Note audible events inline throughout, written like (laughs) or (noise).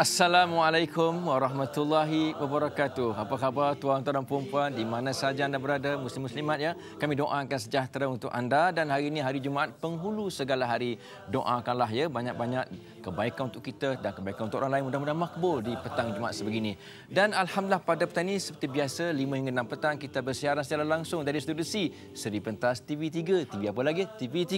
Assalamualaikum warahmatullahi wabarakatuh. Apa khabar tuan-tuan dan puan-puan di mana sahaja anda berada, muslim-muslimat ya. Kami doakan sejahtera untuk anda dan hari ini hari Jumaat penghulu segala hari. Doakanlah ya banyak-banyak kebaikan untuk kita dan kebaikan untuk orang lain mudah-mudahan makbul di petang Jumaat sebegini. Dan alhamdulillah pada petang ini seperti biasa 5 hingga 6 petang kita bersiaran secara langsung dari studio C Seri Pentas TV3, TV apa lagi? TV3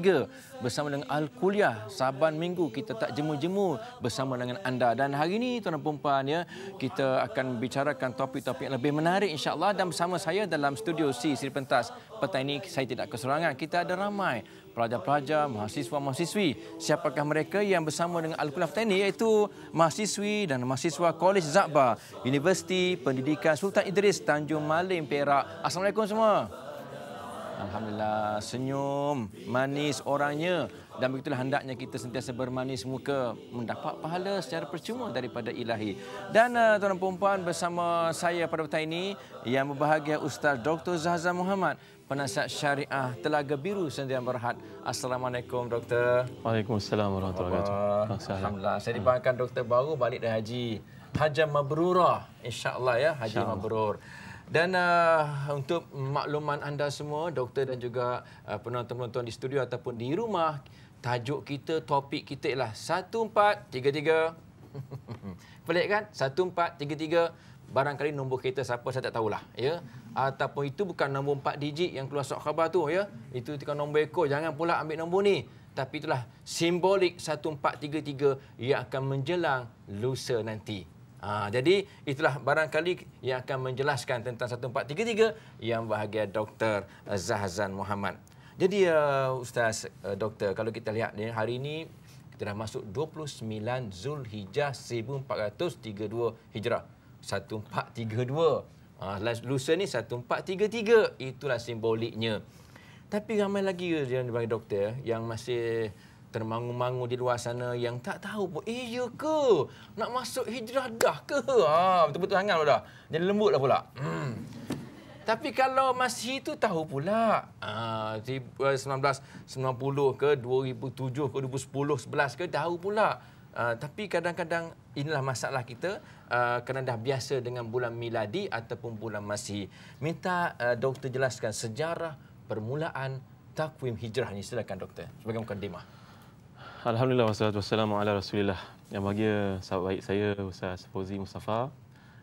bersama dengan Al Kuliah Saban Minggu kita tak jemu-jemu bersama dengan anda dan hari ini tuan dan puan ya kita akan bicarakan topik-topik yang lebih menarik insya-Allah dan bersama saya dalam studio C Seri Pentas petang ini saya tidak keserangan kita ada ramai pelajar-pelajar, mahasiswa-mahasiswi. Siapakah mereka yang bersama dengan Al-Qulaf Tani iaitu mahasiswi dan mahasiswa Kolej Zakba Universiti Pendidikan Sultan Idris Tanjung Malim Perak. Assalamualaikum semua. Alhamdulillah, senyum, manis orangnya. Dan begitulah hendaknya kita sentiasa bermanis muka mendapat pahala secara percuma daripada ilahi. Dan uh, tuan-tuan perempuan bersama saya pada petang ini yang berbahagia Ustaz Dr. Zahazan Muhammad penasihat syariah Telaga Biru Sendirian Berhad. Assalamualaikum doktor. Waalaikumsalam warahmatullahi wabarakatuh. Alhamdulillah. Saya hmm. dibangkan doktor baru balik dari haji. Haji Mabrurah. InsyaAllah ya. Haji Insya Mabrur. Dan uh, untuk makluman anda semua, doktor dan juga uh, penonton-penonton di studio ataupun di rumah, tajuk kita, topik kita ialah 1433. (laughs) Pelik kan? 1433 barangkali nombor kereta siapa saya tak tahulah ya ataupun itu bukan nombor 4 digit yang keluar surat khabar tu ya itu tukar nombor ekor jangan pula ambil nombor ni tapi itulah simbolik 1433 yang akan menjelang lusa nanti ha, jadi itulah barangkali yang akan menjelaskan tentang 1433 yang bahagia Dr. Zahzan Muhammad jadi uh, Ustaz uh, Doktor kalau kita lihat ni hari ini kita dah masuk 29 Zulhijjah 1432 Hijrah. 1432. Ha, last lusa ni 1433. Itulah simboliknya. Tapi ramai lagi yang dibagi doktor ya, yang masih termangu-mangu di luar sana yang tak tahu pun, eh ya ke? Nak masuk hijrah dah ke? Ah, betul-betul hangat dah. Jadi lembut lah pula. Hmm. Tapi kalau masih itu tahu pula, ah, ha, eh, 1990 ke 2007 ke 2010, 11 ke tahu pula. Uh, tapi kadang-kadang inilah masalah kita uh, kerana dah biasa dengan bulan miladi ataupun bulan masih. Minta uh, doktor jelaskan sejarah permulaan takwim hijrah ini. Silakan doktor sebagai mukaddimah. Alhamdulillah wassalatu wassalamu ala rasulillah. Yang bahagia sahabat baik saya Ustaz Sepozi Mustafa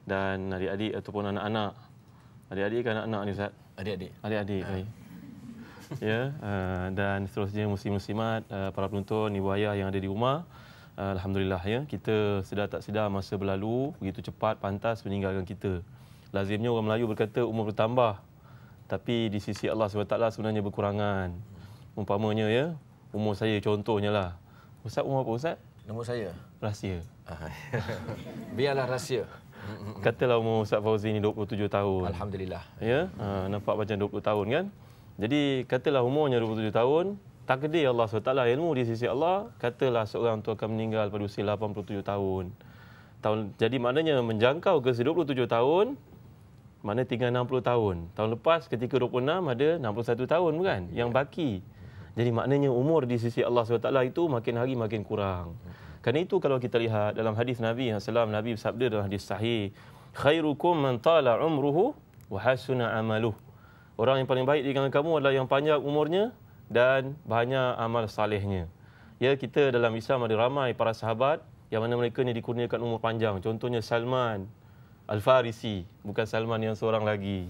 dan adik-adik ataupun anak-anak. Adik-adik ke anak-anak ni Ustaz? Adik-adik. Adik-adik. Ha. Ya, uh, dan seterusnya muslim-muslimat, uh, para penonton, ibu ayah yang ada di rumah. Alhamdulillah ya. Kita sedar tak sedar masa berlalu begitu cepat pantas meninggalkan kita. Lazimnya orang Melayu berkata umur bertambah. Tapi di sisi Allah SWT sebenarnya berkurangan. Umpamanya ya, umur saya contohnya lah. Ustaz umur apa Ustaz? Umur saya. Rahsia. Ah, (laughs) biarlah rahsia. (laughs) Katalah umur Ustaz Fauzi ini 27 tahun. Alhamdulillah. Ya, ah, nampak macam 20 tahun kan? Jadi katalah umurnya 27 tahun, takdir Allah SWT, ilmu di sisi Allah, katalah seorang tu akan meninggal pada usia 87 tahun. tahun jadi maknanya menjangkau ke 27 tahun, mana tinggal 60 tahun. Tahun lepas ketika 26 ada 61 tahun bukan yang baki. Jadi maknanya umur di sisi Allah SWT itu makin hari makin kurang. Kerana itu kalau kita lihat dalam hadis Nabi yang SAW, Nabi bersabda dalam hadis sahih, khairukum man tala umruhu wa hasuna amaluh. Orang yang paling baik di kalangan kamu adalah yang panjang umurnya dan banyak amal salehnya. Ya, kita dalam Islam ada ramai para sahabat yang mana mereka ni dikurniakan umur panjang. Contohnya Salman Al-Farisi, bukan Salman yang seorang lagi.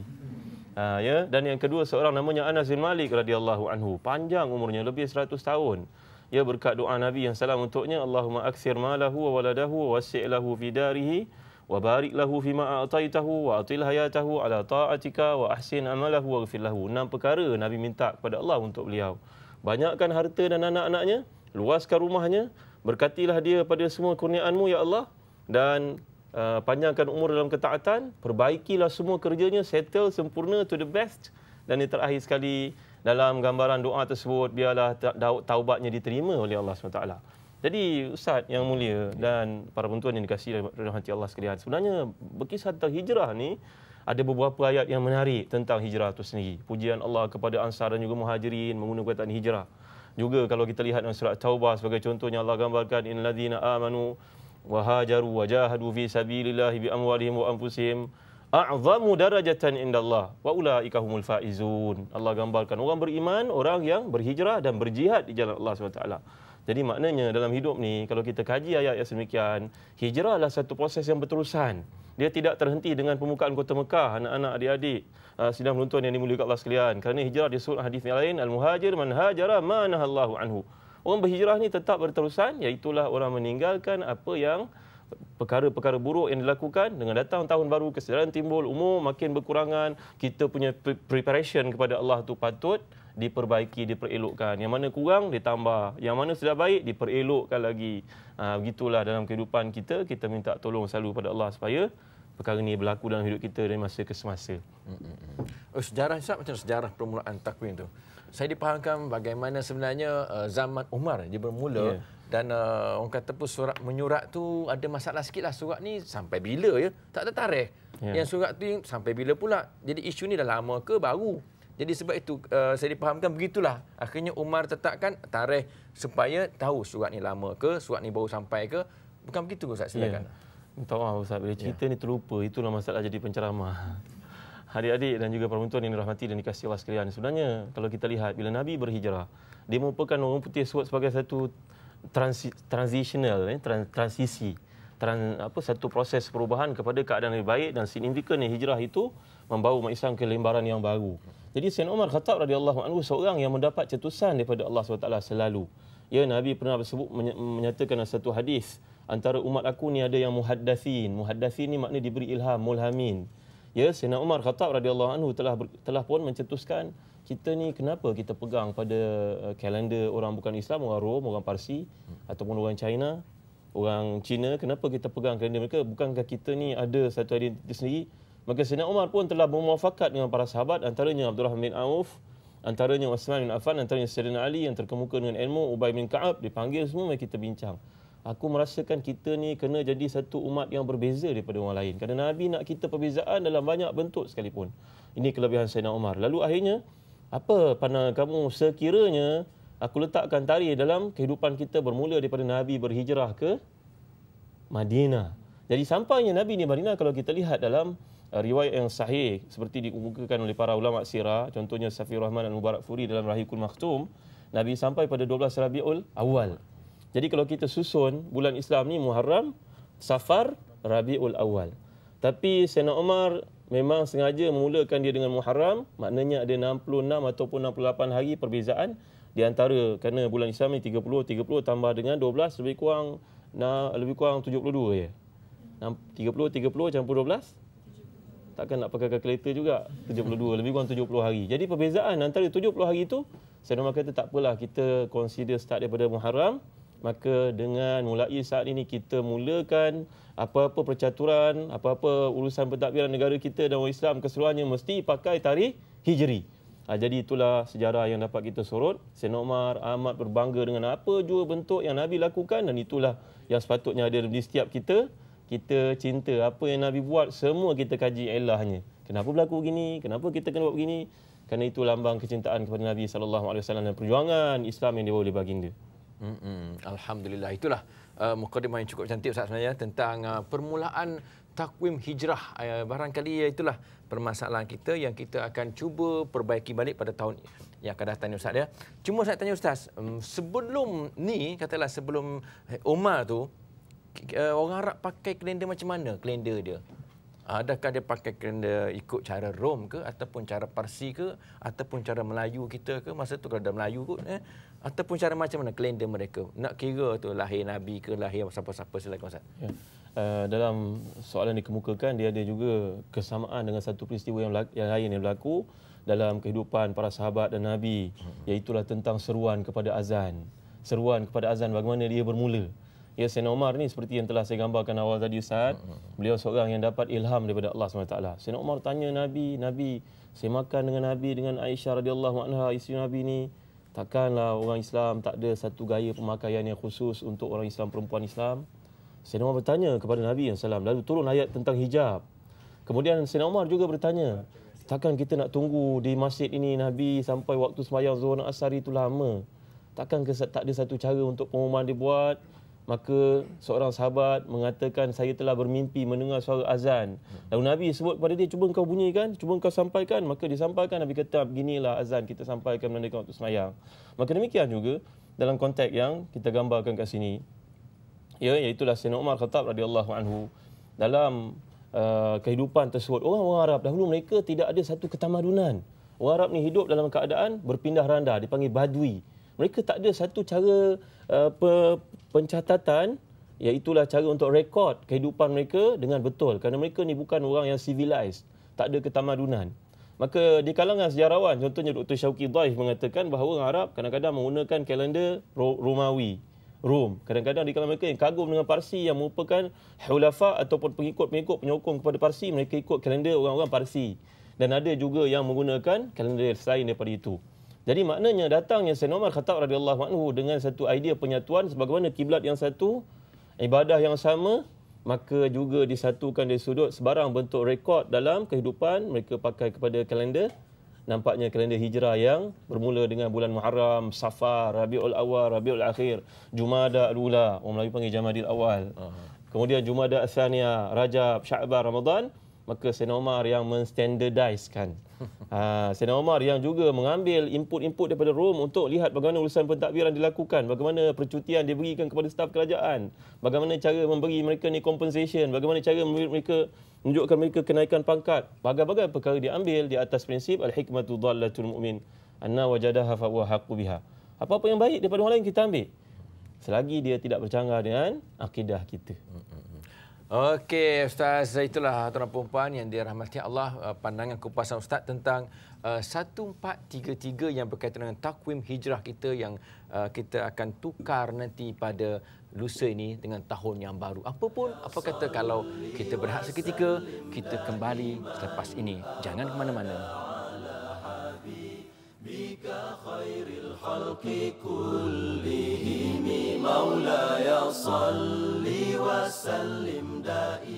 Ha, ya, dan yang kedua seorang namanya Anas bin Malik radhiyallahu anhu, panjang umurnya lebih 100 tahun. Ya berkat doa Nabi yang salam untuknya Allahumma aksir malahu wa waladahu wa wasi' fi darihi وبارك له فيما أعطيته وأطل حياته على طاعتك وأحسن أمله واغفر له enam perkara Nabi minta kepada Allah untuk beliau banyakkan harta dan anak-anaknya luaskan rumahnya berkatilah dia pada semua kurniaanmu ya Allah dan uh, panjangkan umur dalam ketaatan perbaikilah semua kerjanya settle sempurna to the best dan yang terakhir sekali dalam gambaran doa tersebut biarlah taubatnya diterima oleh Allah SWT. Jadi Ustaz yang mulia dan para pentuan yang dikasih dalam hati Allah sekalian, sebenarnya berkisah tentang hijrah ni ada beberapa ayat yang menarik tentang hijrah itu sendiri. Pujian Allah kepada ansar dan juga muhajirin menggunakan kata hijrah. Juga kalau kita lihat dalam surat Taubah sebagai contohnya Allah gambarkan innalladzina amanu wa hajaru wa jahadu fi sabilillahi bi amwalihim wa anfusihim a'zamu darajatan indallah wa ulaika humul faizun. Allah gambarkan orang beriman, orang yang berhijrah dan berjihad di jalan Allah Subhanahu wa jadi maknanya dalam hidup ni kalau kita kaji ayat yang sedemikian, adalah satu proses yang berterusan. Dia tidak terhenti dengan pembukaan kota Mekah, anak-anak, adik-adik, uh, sidang penonton yang dimuliakan Allah sekalian. Kerana hijrah dia sebut hadis yang lain, Al-Muhajir man hajara manahallahu anhu. Orang berhijrah ni tetap berterusan, iaitulah orang meninggalkan apa yang perkara-perkara buruk yang dilakukan dengan datang tahun baru kesedaran timbul umur makin berkurangan kita punya preparation kepada Allah tu patut diperbaiki, diperelokkan. Yang mana kurang, ditambah. Yang mana sudah baik, diperelokkan lagi. Uh, begitulah dalam kehidupan kita, kita minta tolong selalu pada Allah supaya perkara ini berlaku dalam hidup kita dari masa ke semasa. Oh, sejarah Ustaz macam sejarah permulaan takwim tu. Saya dipahamkan bagaimana sebenarnya uh, zaman Umar dia bermula yeah. dan uh, orang kata pun surat menyurat tu ada masalah lah surat ni sampai bila ya? Tak ada tarikh. Yeah. Yang surat tu sampai bila pula? Jadi isu ni dah lama ke baru? Jadi sebab itu uh, saya dipahamkan begitulah. Akhirnya Umar tetapkan tarikh supaya tahu surat ni lama ke, surat ni baru sampai ke. Bukan begitu ke Ustaz? Ya. Silakan. Minta ya. maaf Ustaz, bila cerita ya. ni terlupa, itulah masalah jadi penceramah. (laughs) Adik-adik dan juga para penonton yang dirahmati dan dikasih Allah sekalian. Sebenarnya kalau kita lihat bila Nabi berhijrah, dia merupakan orang putih suat sebagai satu transi- transisional eh, trans- Transisi trans, apa satu proses perubahan kepada keadaan lebih baik dan signifikan hijrah itu membawa umat Islam ke lembaran yang baru. Jadi Sayyidina Umar Khattab radhiyallahu anhu seorang yang mendapat cetusan daripada Allah SWT selalu. Ya Nabi pernah bersebut menyatakan satu hadis antara umat aku ni ada yang muhaddathin. Muhaddathin ni makna diberi ilham, mulhamin. Ya Sayyidina Umar Khattab radhiyallahu anhu telah telah pun mencetuskan kita ni kenapa kita pegang pada uh, kalender orang bukan Islam, orang Rom, orang Parsi ataupun orang China orang Cina kenapa kita pegang kerana mereka bukankah kita ni ada satu identiti sendiri maka Sayyidina Umar pun telah bermuafakat dengan para sahabat antaranya Abdullah bin Auf antaranya Uthman bin Affan antaranya Sayyidina Ali yang terkemuka dengan ilmu Ubay bin Ka'ab dipanggil semua mari kita bincang aku merasakan kita ni kena jadi satu umat yang berbeza daripada orang lain kerana Nabi nak kita perbezaan dalam banyak bentuk sekalipun ini kelebihan Sayyidina Umar lalu akhirnya apa pandangan kamu sekiranya aku letakkan tarikh dalam kehidupan kita bermula daripada Nabi berhijrah ke Madinah. Jadi sampainya Nabi ni Madinah kalau kita lihat dalam uh, riwayat yang sahih seperti dikemukakan oleh para ulama sirah contohnya Safi Rahman Al-Mubarak Furi dalam Rahikul Maktum Nabi sampai pada 12 Rabiul Awal. Jadi kalau kita susun bulan Islam ni Muharram, Safar, Rabiul Awal. Tapi Sayyidina Umar memang sengaja memulakan dia dengan Muharram, maknanya ada 66 ataupun 68 hari perbezaan di antara kerana bulan Islam ni 30 30 tambah dengan 12 lebih kurang na lebih kurang 72 ya. 30 30 campur 12 takkan nak pakai kalkulator juga 72 lebih kurang 70 hari. Jadi perbezaan antara 70 hari itu saya nama kata tak apalah kita consider start daripada Muharram maka dengan mulai saat ini kita mulakan apa-apa percaturan, apa-apa urusan pentadbiran negara kita dan Islam keseluruhannya mesti pakai tarikh Hijri. Ha, jadi itulah sejarah yang dapat kita sorot. Sayyidina Omar amat berbangga dengan apa jua bentuk yang Nabi lakukan dan itulah yang sepatutnya ada di setiap kita. Kita cinta apa yang Nabi buat, semua kita kaji ilahnya. Kenapa berlaku begini? Kenapa kita kena buat begini? Kerana itu lambang kecintaan kepada Nabi SAW dan perjuangan Islam yang dibawa oleh baginda. Mm-hmm. Alhamdulillah, itulah uh, mukadimah yang cukup cantik Ustaz sebenarnya tentang uh, permulaan takwim hijrah. Eh, barangkali itulah permasalahan kita yang kita akan cuba perbaiki balik pada tahun yang akan datang Ustaz. Ya. Cuma saya tanya Ustaz, mm, sebelum ni, katalah sebelum Umar eh, tu, eh, orang Arab pakai kalender macam mana kalender dia? Adakah dia pakai kalender ikut cara Rom ke ataupun cara Parsi ke ataupun cara Melayu kita ke masa tu kalau dah Melayu kot eh? ataupun cara macam mana kalender mereka nak kira tu lahir Nabi ke lahir siapa-siapa silakan Ustaz. Ya. Uh, dalam soalan dikemukakan dia ada juga kesamaan dengan satu peristiwa yang, yang lain yang berlaku dalam kehidupan para sahabat dan nabi iaitu tentang seruan kepada azan seruan kepada azan bagaimana dia bermula ya Sayyidina Umar ni seperti yang telah saya gambarkan awal tadi Ustaz beliau seorang yang dapat ilham daripada Allah SWT Sayyidina Umar tanya nabi nabi saya makan dengan nabi dengan Aisyah radhiyallahu anha isteri nabi ni takkanlah orang Islam tak ada satu gaya pemakaian yang khusus untuk orang Islam perempuan Islam Sayyidina Umar bertanya kepada Nabi yang salam lalu turun ayat tentang hijab. Kemudian Sayyidina Umar juga bertanya, takkan kita nak tunggu di masjid ini Nabi sampai waktu semayang Zuhur Asar itu lama? Takkan ke, tak ada satu cara untuk pengumuman dibuat? Maka seorang sahabat mengatakan saya telah bermimpi mendengar suara azan. Lalu Nabi sebut kepada dia, cuba kau bunyikan, cuba kau sampaikan. Maka dia sampaikan, Nabi kata beginilah azan kita sampaikan menandakan waktu semayang. Maka demikian juga dalam konteks yang kita gambarkan kat sini ya iaitu lah Sayyidina Umar Khattab radhiyallahu anhu dalam uh, kehidupan tersebut orang-orang Arab dahulu mereka tidak ada satu ketamadunan. Orang Arab ni hidup dalam keadaan berpindah randa dipanggil badui. Mereka tak ada satu cara uh, pencatatan iaitulah cara untuk rekod kehidupan mereka dengan betul kerana mereka ni bukan orang yang civilized, tak ada ketamadunan. Maka di kalangan sejarawan contohnya Dr. Syauqi Daif mengatakan bahawa orang Arab kadang-kadang menggunakan kalender Romawi. Rom. Kadang-kadang di kalangan mereka yang kagum dengan Parsi yang merupakan hulafa ataupun pengikut-pengikut penyokong kepada Parsi, mereka ikut kalender orang-orang Parsi. Dan ada juga yang menggunakan kalender selain daripada itu. Jadi maknanya datangnya Sayyidina Umar Khattab radhiyallahu anhu dengan satu idea penyatuan sebagaimana kiblat yang satu, ibadah yang sama, maka juga disatukan dari sudut sebarang bentuk rekod dalam kehidupan mereka pakai kepada kalender nampaknya kalender hijrah yang bermula dengan bulan Muharram, Safar, Rabiul Awal, Rabiul Akhir, Jumada Al-Ula, orang Melayu panggil Jamadil Awal. Kemudian Jumada Asania, Rajab, Syaban, Ramadan, maka Sayyidina Omar yang menstandardiskan, (laughs) Ha, Sayyidina Omar yang juga mengambil input-input daripada Rom untuk lihat bagaimana urusan pentadbiran dilakukan, bagaimana percutian diberikan kepada staf kerajaan, bagaimana cara memberi mereka ni compensation, bagaimana cara memberi mereka menunjukkan mereka kenaikan pangkat bagai-bagai perkara diambil di atas prinsip al-hikmatu dhallatul mu'min anna wajadaha fa huwa haqqu biha apa-apa yang baik daripada orang lain kita ambil selagi dia tidak bercanggah dengan akidah kita Okey ustaz itulah tuan dan puan yang dirahmati Allah uh, pandangan kupasan ustaz tentang uh, 1433 yang berkaitan dengan takwim hijrah kita yang uh, kita akan tukar nanti pada lusa ini dengan tahun yang baru. Apa pun, apa kata kalau kita berhak seketika, kita kembali selepas ini. Jangan ke mana-mana. maulaya salli wa sallim da'i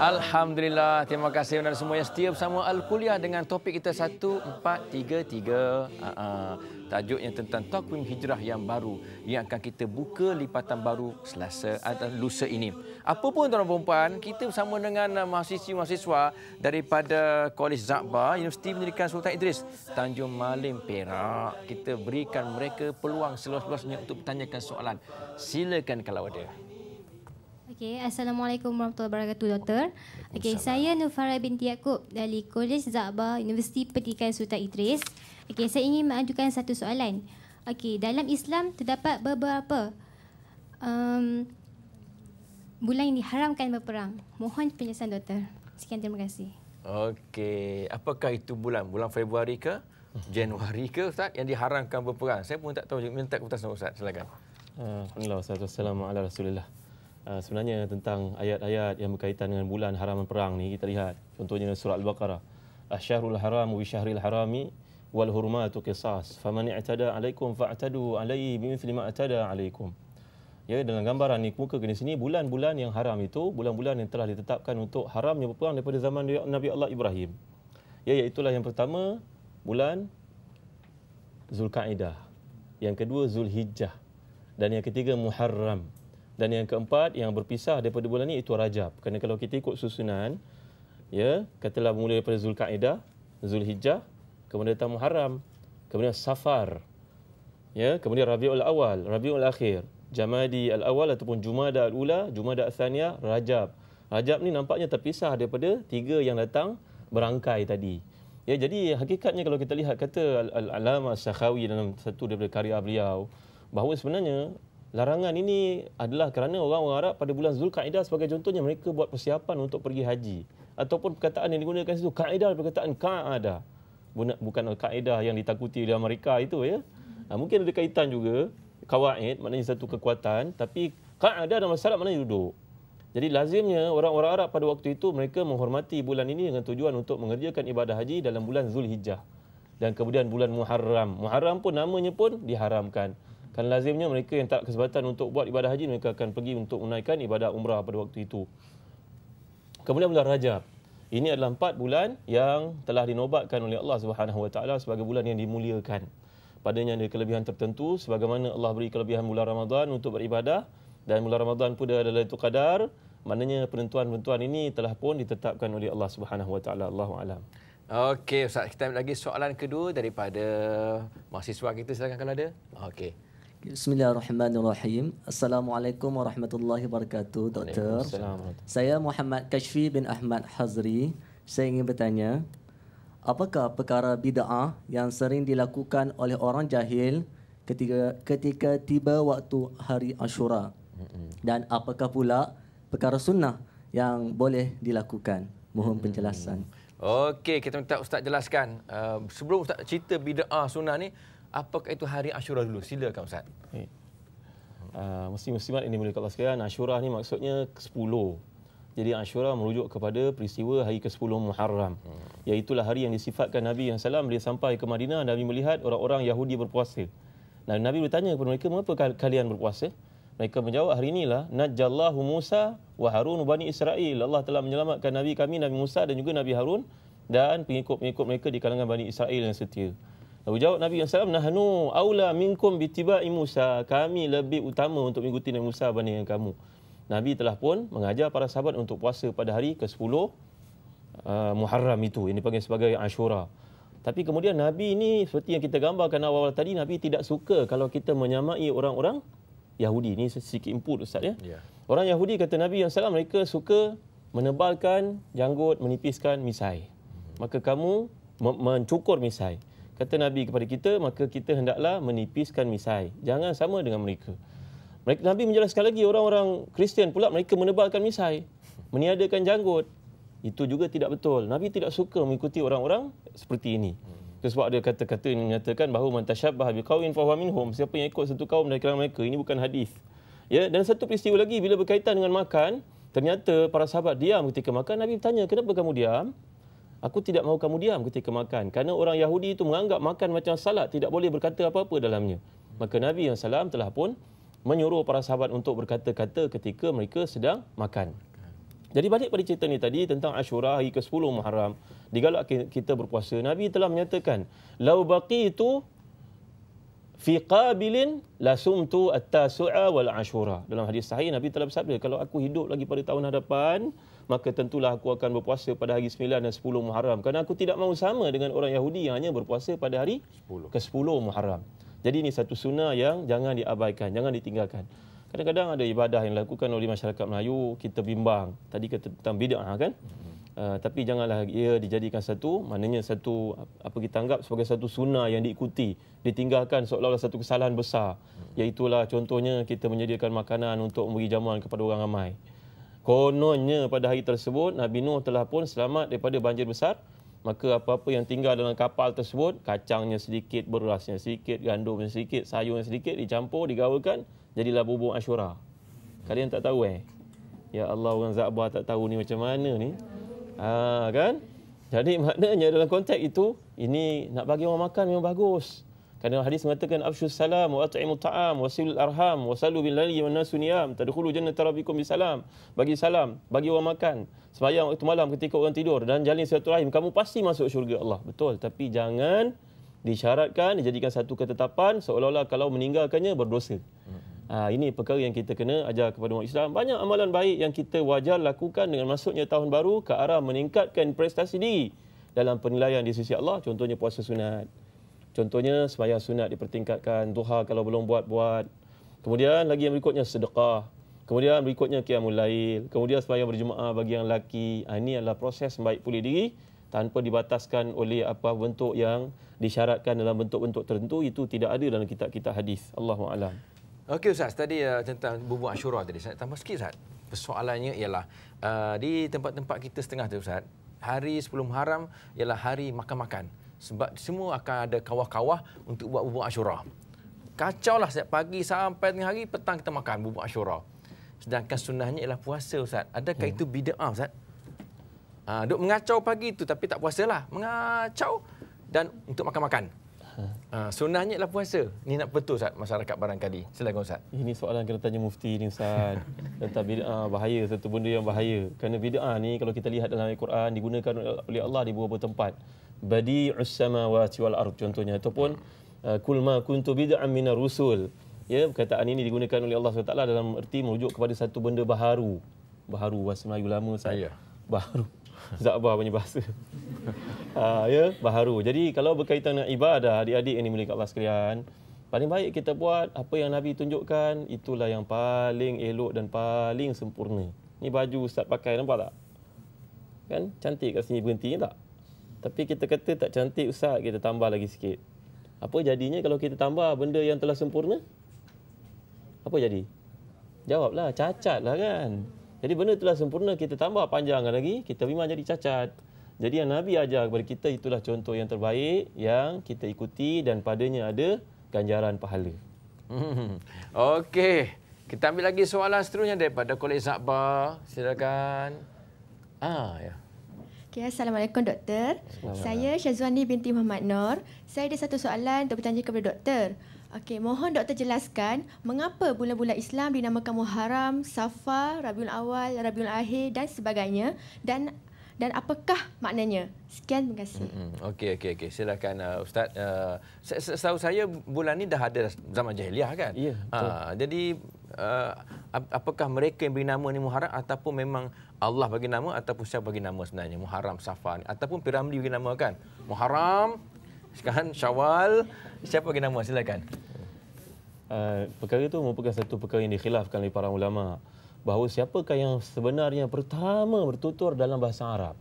Alhamdulillah. Terima kasih kepada semua yang setia bersama Al-Kuliah dengan topik kita 1433. Uh-huh. Tajuk yang tentang takwim Hijrah yang baru yang akan kita buka lipatan baru selasa atau lusa ini. Apa pun tuan-tuan perempuan, kita bersama dengan mahasiswa-mahasiswa daripada Kolej Zakba Universiti Pendidikan Sultan Idris Tanjung Malim Perak. Kita berikan mereka peluang seluas-luasnya untuk bertanyakan soalan. Silakan kalau ada. Okay, Assalamualaikum warahmatullahi wabarakatuh, Doktor. Okay, saya Nufara binti Yaakob dari Kolej Zaba Universiti Petikan Sultan Idris. Okay, saya ingin mengajukan satu soalan. Okay, dalam Islam terdapat beberapa um, bulan yang diharamkan berperang. Mohon penjelasan, Doktor. Sekian terima kasih. Okay, apakah itu bulan? Bulan Februari ke? Hmm. Januari ke Ustaz yang diharamkan berperang? Saya pun tak tahu. Minta keputusan Ustaz. Silakan. Ah, Alhamdulillah. Assalamualaikum warahmatullahi wabarakatuh. Ah, sebenarnya tentang ayat-ayat yang berkaitan dengan bulan haraman perang ni kita lihat contohnya surah al-baqarah asyharul haram wa syahril harami wal hurumatu qisas faman i'tada alaikum fa'tadu alayhi bimithli ma i'tada alaikum ya dalam gambaran ni muka kena sini bulan-bulan yang haram itu bulan-bulan yang telah ditetapkan untuk haramnya berperang daripada zaman Nabi Allah Ibrahim ya iaitu yang pertama bulan Zulkaidah yang kedua Zulhijjah dan yang ketiga Muharram dan yang keempat yang berpisah daripada bulan ini itu Rajab. Kerana kalau kita ikut susunan, ya, katalah bermula daripada Zulkaidah, Zulhijjah, kemudian datang Muharram, kemudian Safar. Ya, kemudian Rabiul Awal, Rabiul Akhir, Jamadi Al-Awal ataupun Jumada Al-Ula, Jumada al Rajab. Rajab ni nampaknya terpisah daripada tiga yang datang berangkai tadi. Ya, jadi hakikatnya kalau kita lihat kata Al-Alama Sakhawi dalam satu daripada karya beliau, bahawa sebenarnya Larangan ini adalah kerana orang-orang Arab pada bulan Zul Zulkaidah sebagai contohnya mereka buat persiapan untuk pergi haji ataupun perkataan yang digunakan itu kaidah perkataan kaada bukan kaidah yang ditakuti oleh Amerika itu ya. Ha, mungkin ada kaitan juga kawaid maknanya satu kekuatan tapi kaada dalam syarat maknanya duduk. Jadi lazimnya orang-orang Arab pada waktu itu mereka menghormati bulan ini dengan tujuan untuk mengerjakan ibadah haji dalam bulan Zul Hijjah dan kemudian bulan Muharram. Muharram pun namanya pun diharamkan. Kan lazimnya mereka yang tak kesempatan untuk buat ibadah haji mereka akan pergi untuk menaikkan ibadah umrah pada waktu itu. Kemudian bulan Rajab. Ini adalah empat bulan yang telah dinobatkan oleh Allah Subhanahu Wa Taala sebagai bulan yang dimuliakan. Padanya ada kelebihan tertentu sebagaimana Allah beri kelebihan bulan Ramadan untuk beribadah dan bulan Ramadan pun adalah itu qadar. Maknanya penentuan-penentuan ini telah pun ditetapkan oleh Allah Subhanahu Wa Taala. Allahu a'lam. Okey, Ustaz, kita ambil lagi soalan kedua daripada mahasiswa kita silakan kalau ada. Okey. Bismillahirrahmanirrahim. Assalamualaikum warahmatullahi wabarakatuh, doktor. Saya Muhammad Kashfi bin Ahmad Hazri. Saya ingin bertanya, apakah perkara bid'ah yang sering dilakukan oleh orang jahil ketika ketika tiba waktu hari Ashura? Dan apakah pula perkara sunnah yang boleh dilakukan? Mohon penjelasan. Okey, kita minta ustaz jelaskan. Uh, sebelum ustaz cerita bid'ah sunnah ni, Apakah itu hari Ashura dulu? Silakan Ustaz. Ah, Mesti-mesti okay. uh, mat ini boleh kalau sekalian. Ashura ni maksudnya ke-10. Jadi Ashura merujuk kepada peristiwa hari ke-10 Muharram. Hmm. Iaitulah hari yang disifatkan Nabi yang SAW. Dia sampai ke Madinah, Nabi melihat orang-orang Yahudi berpuasa. Dan Nabi bertanya kepada mereka, mengapa kalian berpuasa? Mereka menjawab, hari inilah, Najjallahu Musa wa Harun Bani Israel. Allah telah menyelamatkan Nabi kami, Nabi Musa dan juga Nabi Harun dan pengikut-pengikut mereka di kalangan Bani Israel yang setia. Abu jawab Nabi yang salam nahnu aula minkum bittiba'i Musa kami lebih utama untuk mengikuti Nabi Musa berbanding kamu. Nabi telah pun mengajar para sahabat untuk puasa pada hari ke-10 uh, Muharram itu Ini dipanggil sebagai Ashura. Tapi kemudian Nabi ini seperti yang kita gambarkan awal-awal tadi Nabi tidak suka kalau kita menyamai orang-orang Yahudi. Ini sedikit input Ustaz ya. Yeah. Orang Yahudi kata Nabi yang S.A.W. mereka suka menebalkan janggut, menipiskan misai. Maka kamu mencukur misai kata Nabi kepada kita, maka kita hendaklah menipiskan misai. Jangan sama dengan mereka. Nabi menjelaskan lagi, orang-orang Kristian pula mereka menebalkan misai. Meniadakan janggut. Itu juga tidak betul. Nabi tidak suka mengikuti orang-orang seperti ini. Itu sebab ada kata-kata yang menyatakan bahawa mantasyabah bi qawin fahuwa minhum. Siapa yang ikut satu kaum dari kalangan mereka. Ini bukan hadis. Ya, dan satu peristiwa lagi bila berkaitan dengan makan, ternyata para sahabat diam ketika makan. Nabi tanya "Kenapa kamu diam?" Aku tidak mahu kamu diam ketika makan. Kerana orang Yahudi itu menganggap makan macam salat. Tidak boleh berkata apa-apa dalamnya. Maka Nabi yang SAW telah pun menyuruh para sahabat untuk berkata-kata ketika mereka sedang makan. Jadi balik pada cerita ni tadi tentang Ashura hari ke-10 Muharram. Digalak kita berpuasa. Nabi telah menyatakan. Lau baqi itu fi qabilin lasumtu at-tasu'a wal ashura dalam hadis sahih nabi telah bersabda kalau aku hidup lagi pada tahun hadapan maka tentulah aku akan berpuasa pada hari 9 dan 10 Muharram. Kerana aku tidak mahu sama dengan orang Yahudi yang hanya berpuasa pada hari 10. ke-10 Muharram. Jadi ini satu sunnah yang jangan diabaikan, jangan ditinggalkan. Kadang-kadang ada ibadah yang dilakukan oleh masyarakat Melayu, kita bimbang. Tadi kata tentang bid'ah ha, kan? Hmm. Uh, tapi janganlah ia dijadikan satu maknanya satu apa kita anggap sebagai satu sunnah yang diikuti ditinggalkan seolah-olah satu kesalahan besar hmm. iaitu lah contohnya kita menyediakan makanan untuk memberi jamuan kepada orang ramai Kononnya pada hari tersebut Nabi Nuh telah pun selamat daripada banjir besar. Maka apa-apa yang tinggal dalam kapal tersebut, kacangnya sedikit, berasnya sedikit, gandumnya sedikit, sayurnya sedikit, dicampur, digawalkan, jadilah bubur asyura. Kalian tak tahu eh? Ya Allah, orang Zabar tak tahu ni macam mana ni. Ha, kan? Jadi maknanya dalam konteks itu, ini nak bagi orang makan memang bagus. Kerana hadis mengatakan afshus salam wa at'imu ta'am wa silul arham wa sallu bil layli wan nasu niyam tadkhulu jannata rabbikum bi salam. Bagi salam, bagi orang makan, sembahyang waktu malam ketika orang tidur dan jalin silaturahim kamu pasti masuk syurga Allah. Betul, tapi jangan disyaratkan dijadikan satu ketetapan seolah-olah kalau meninggalkannya berdosa. Hmm. Ha, ini perkara yang kita kena ajar kepada umat Islam. Banyak amalan baik yang kita wajar lakukan dengan masuknya tahun baru ke arah meningkatkan prestasi di dalam penilaian di sisi Allah. Contohnya puasa sunat, Contohnya sembahyang sunat dipertingkatkan, duha kalau belum buat buat. Kemudian lagi yang berikutnya sedekah. Kemudian berikutnya qiyamul lail. Kemudian sembahyang berjemaah bagi yang laki. Ah, ini adalah proses membaik pulih diri tanpa dibataskan oleh apa bentuk yang disyaratkan dalam bentuk-bentuk tertentu itu tidak ada dalam kitab-kitab hadis. Allahu a'lam. Okey ustaz, tadi uh, tentang bubu Ashura tadi saya tambah sikit ustaz. Persoalannya ialah uh, di tempat-tempat kita setengah tu ustaz, hari sebelum haram ialah hari makan-makan sebab semua akan ada kawah-kawah untuk buat bubur asyura. Kacau lah setiap pagi sampai tengah hari, petang kita makan bubur asyura. Sedangkan sunnahnya ialah puasa, Ustaz. Adakah hmm. itu bida'ah, Ustaz? Ha, duk mengacau pagi itu tapi tak puasa lah. Mengacau dan untuk makan-makan. Ha, ha sunnahnya ialah puasa. Ini nak betul, Ustaz, masyarakat barangkali. Silakan, Ustaz. Ini soalan kena tanya mufti ini, Ustaz. Tentang bida'ah bahaya, satu benda yang bahaya. Kerana bida'ah ni kalau kita lihat dalam Al-Quran, digunakan oleh Allah di beberapa tempat. Badi badi'us wa wal ard contohnya ataupun uh, kulma kuntu bid'an minar rusul ya perkataan ini digunakan oleh Allah SWT dalam erti merujuk kepada satu benda baharu baharu bahasa Melayu lama saya baharu (laughs) tak apa punya bahasa (laughs) ah, ya baharu jadi kalau berkaitan dengan ibadah adik-adik ini milik Allah sekalian paling baik kita buat apa yang Nabi tunjukkan itulah yang paling elok dan paling sempurna ni baju ustaz pakai nampak tak kan cantik kat sini berhenti tak tapi kita kata tak cantik usah kita tambah lagi sikit apa jadinya kalau kita tambah benda yang telah sempurna apa jadi jawablah cacatlah kan jadi benda telah sempurna kita tambah panjang lagi kita memang jadi cacat jadi yang nabi ajar kepada kita itulah contoh yang terbaik yang kita ikuti dan padanya ada ganjaran pahala hmm. okey kita ambil lagi soalan seterusnya daripada Kolej Zabar. Silakan. Ah, ya. Okay, Assalamualaikum Doktor. Saya Syazwani binti Muhammad Nur. Saya ada satu soalan untuk bertanya kepada Doktor. Okay, mohon Doktor jelaskan mengapa bulan-bulan Islam dinamakan Muharram, Safar, Rabiul Awal, Rabiul Akhir dan sebagainya dan dan apakah maknanya? Sekian, terima kasih. Mm-hmm. Okey, okey, okey. Silakan uh, Ustaz. Uh, setahu saya, bulan ini dah ada zaman jahiliah kan? Ya, yeah, Uh, jadi, uh, apakah mereka yang beri nama ini Muharram ataupun memang Allah bagi nama ataupun siapa bagi nama sebenarnya Muharram Safar ni ataupun Piramli bagi nama kan Muharram sekarang Syawal siapa bagi nama silakan uh, perkara itu merupakan satu perkara yang dikhilafkan oleh para ulama bahawa siapakah yang sebenarnya pertama bertutur dalam bahasa Arab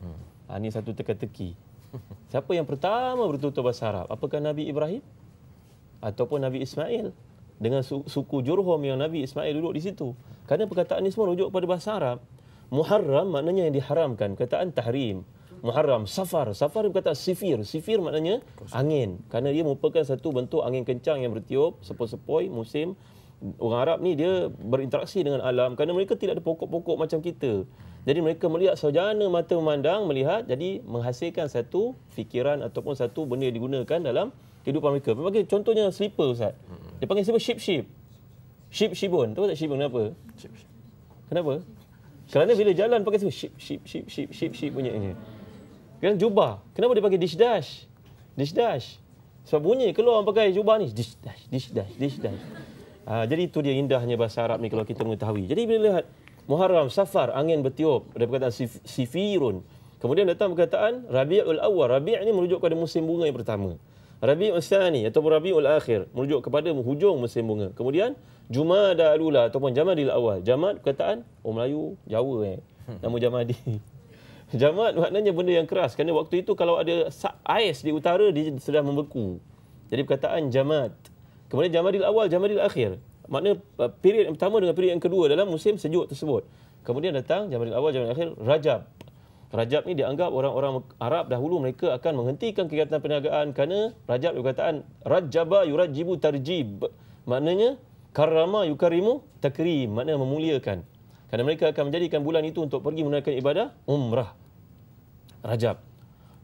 hmm. ha, ini satu teka-teki (laughs) siapa yang pertama bertutur bahasa Arab apakah Nabi Ibrahim ataupun Nabi Ismail dengan suku Jurhum yang Nabi Ismail duduk di situ kerana perkataan ini semua rujuk kepada bahasa Arab Muharram maknanya yang diharamkan. Kataan tahrim. Muharram. Safar. Safar kata sifir. Sifir maknanya angin. Kerana ia merupakan satu bentuk angin kencang yang bertiup, sepoi-sepoi, musim. Orang Arab ni dia berinteraksi dengan alam kerana mereka tidak ada pokok-pokok macam kita. Jadi mereka melihat sarjana mata memandang, melihat, jadi menghasilkan satu fikiran ataupun satu benda yang digunakan dalam kehidupan mereka. Bagi contohnya sleeper. Ustaz. Dia panggil slipper ship-ship. Ship-shibun. Tahu tak ship-shibun kenapa? ship Kenapa? Kerana bila jalan pakai tu ship ship ship ship ship ship bunyi ini. Kan jubah. Kenapa dia pakai dish dash? Dish dash. Sebab bunyi keluar orang pakai jubah ni dish dash dish dash dish dash. Ha, jadi itu dia indahnya bahasa Arab ni kalau kita mengetahui. Jadi bila lihat Muharram, Safar, angin bertiup, ada perkataan sif, Sifirun. Kemudian datang perkataan Rabi'ul Awal. Rabi' ni merujuk kepada musim bunga yang pertama. Rabiul atau ataupun Rabiul Akhir merujuk kepada hujung musim bunga. Kemudian Jumada Alula ataupun Jamadil Awal. Jamad perkataan orang Melayu Jawa eh. Hmm. Nama Jamadi. (laughs) Jamad maknanya benda yang keras kerana waktu itu kalau ada ais di utara dia sudah membeku. Jadi perkataan Jamad. Kemudian Jamadil Awal, Jamadil Akhir. Makna uh, period yang pertama dengan period yang kedua dalam musim sejuk tersebut. Kemudian datang Jamadil Awal, Jamadil Akhir, Rajab. Rajab ni dianggap orang-orang Arab dahulu mereka akan menghentikan kegiatan perniagaan kerana Rajab berkataan Rajaba yurajibu tarjib. Maknanya karama yukarimu takrim. Maknanya memuliakan. Kerana mereka akan menjadikan bulan itu untuk pergi menunaikan ibadah umrah. Rajab.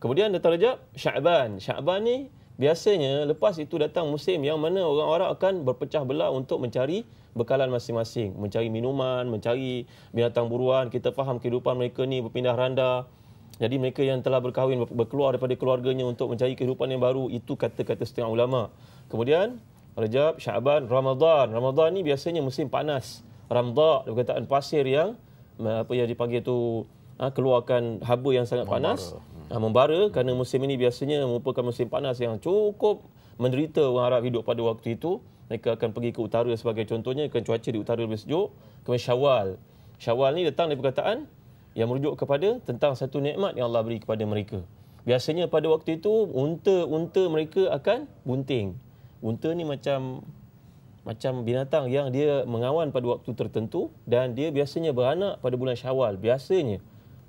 Kemudian datang Rajab, Syaban. Syaban ni biasanya lepas itu datang musim yang mana orang orang akan berpecah belah untuk mencari bekalan masing-masing, mencari minuman, mencari binatang buruan. Kita faham kehidupan mereka ni berpindah randa. Jadi mereka yang telah berkahwin berkeluar daripada keluarganya untuk mencari kehidupan yang baru itu kata-kata setengah ulama. Kemudian Rajab, Syaban, Ramadan. Ramadhan ni biasanya musim panas. Ramadhan perkataan pasir yang apa yang dipanggil itu ha, keluarkan haba yang sangat panas. Membara. Ha, membara kerana musim ini biasanya merupakan musim panas yang cukup menderita orang Arab hidup pada waktu itu mereka akan pergi ke utara sebagai contohnya kan cuaca di utara lebih sejuk kemudian syawal syawal ni datang dari perkataan yang merujuk kepada tentang satu nikmat yang Allah beri kepada mereka biasanya pada waktu itu unta-unta mereka akan bunting unta ni macam macam binatang yang dia mengawan pada waktu tertentu dan dia biasanya beranak pada bulan syawal biasanya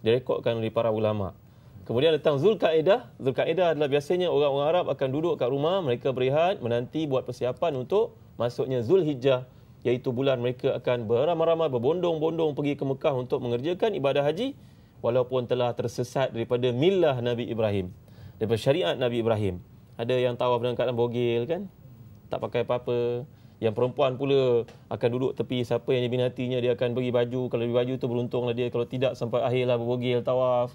direkodkan oleh para ulama' Kemudian datang Zulkaedah. Zulkaedah adalah biasanya orang-orang Arab akan duduk kat rumah, mereka berehat, menanti buat persiapan untuk masuknya Zulhijjah, iaitu bulan mereka akan beramai-ramai berbondong-bondong pergi ke Mekah untuk mengerjakan ibadah haji walaupun telah tersesat daripada milah Nabi Ibrahim, daripada syariat Nabi Ibrahim. Ada yang tawaf dengan keadaan bogil kan? Tak pakai apa-apa. Yang perempuan pula akan duduk tepi siapa yang jamin dia akan bagi baju. Kalau bagi baju tu beruntunglah dia. Kalau tidak sampai akhirlah berbogil tawaf.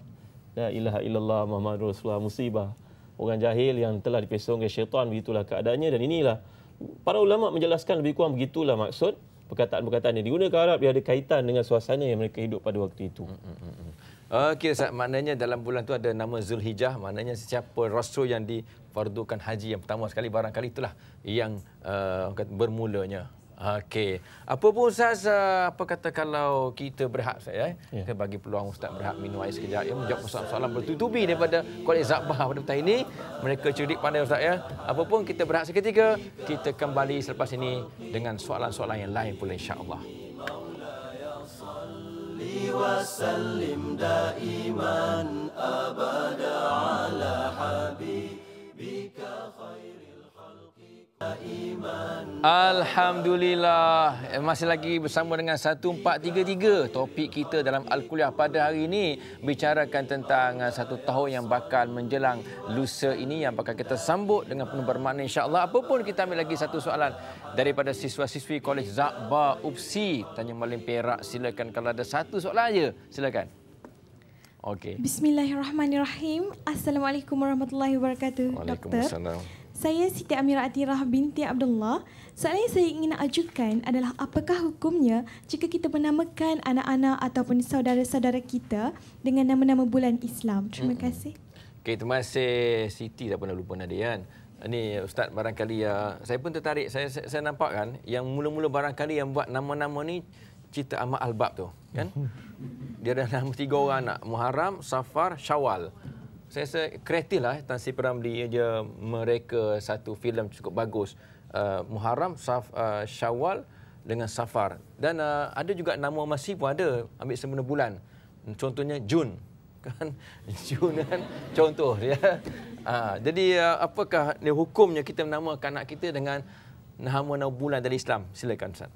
La ilaha illallah Muhammad Rasulullah musibah. Orang jahil yang telah dipesong ke syaitan, begitulah keadaannya dan inilah. Para ulama menjelaskan lebih kurang begitulah maksud perkataan-perkataan ini digunakan Arab yang ada kaitan dengan suasana yang mereka hidup pada waktu itu. Mm, mm, mm, Okey, Ustaz. Maknanya dalam bulan itu ada nama Zulhijjah. Maknanya siapa rasul yang difardukan haji yang pertama sekali. Barangkali itulah yang uh, bermulanya. Okey. Apa pun Ustaz, eh, apa kata kalau kita berhak saya, eh? Ya. kita bagi peluang Ustaz berhak minum air sekejap. Ya, menjawab soalan-soalan bertutubi daripada Kuala Zabah pada petang ini. Mereka cerdik pandai Ustaz. Ya. Apa pun kita berhak seketika, kita kembali selepas ini dengan soalan-soalan yang lain pula insyaAllah. وسلم Alhamdulillah eh, masih lagi bersama dengan 1433 topik kita dalam al-kuliah pada hari ini bicarakan tentang eh, satu tahun yang bakal menjelang lusa ini yang bakal kita sambut dengan penuh bermakna insya-Allah apapun kita ambil lagi satu soalan daripada siswa-siswi Kolej Zakba Upsi tanya Malim Perak silakan kalau ada satu soalan aja silakan Okay. Bismillahirrahmanirrahim. Assalamualaikum warahmatullahi wabarakatuh. Waalaikumsalam. Doktor. Saya Siti Amirati Atirah binti Abdullah. Soalan yang saya ingin ajukan adalah apakah hukumnya jika kita menamakan anak-anak ataupun saudara-saudara kita dengan nama-nama bulan Islam? Terima hmm. kasih. Okay, terima kasih Siti tak pernah lupa Nadia kan. Ini Ustaz barangkali uh, saya pun tertarik. Saya, saya, saya nampak kan yang mula-mula barangkali yang buat nama-nama ni cerita Ahmad Albab tu. Kan? (laughs) Dia ada nama tiga orang anak. Muharram, Safar, Syawal saya rasa kreatif lah eh, Tan Sri Ramli dia mereka satu filem cukup bagus uh, Muharram Saf, uh, Syawal dengan Safar dan uh, ada juga nama masih pun ada ambil semula bulan contohnya Jun (laughs) kan Jun kan contoh ya uh, (laughs) jadi uh, apakah ni hukumnya kita menamakan anak kita dengan nama nama bulan dari Islam silakan Ustaz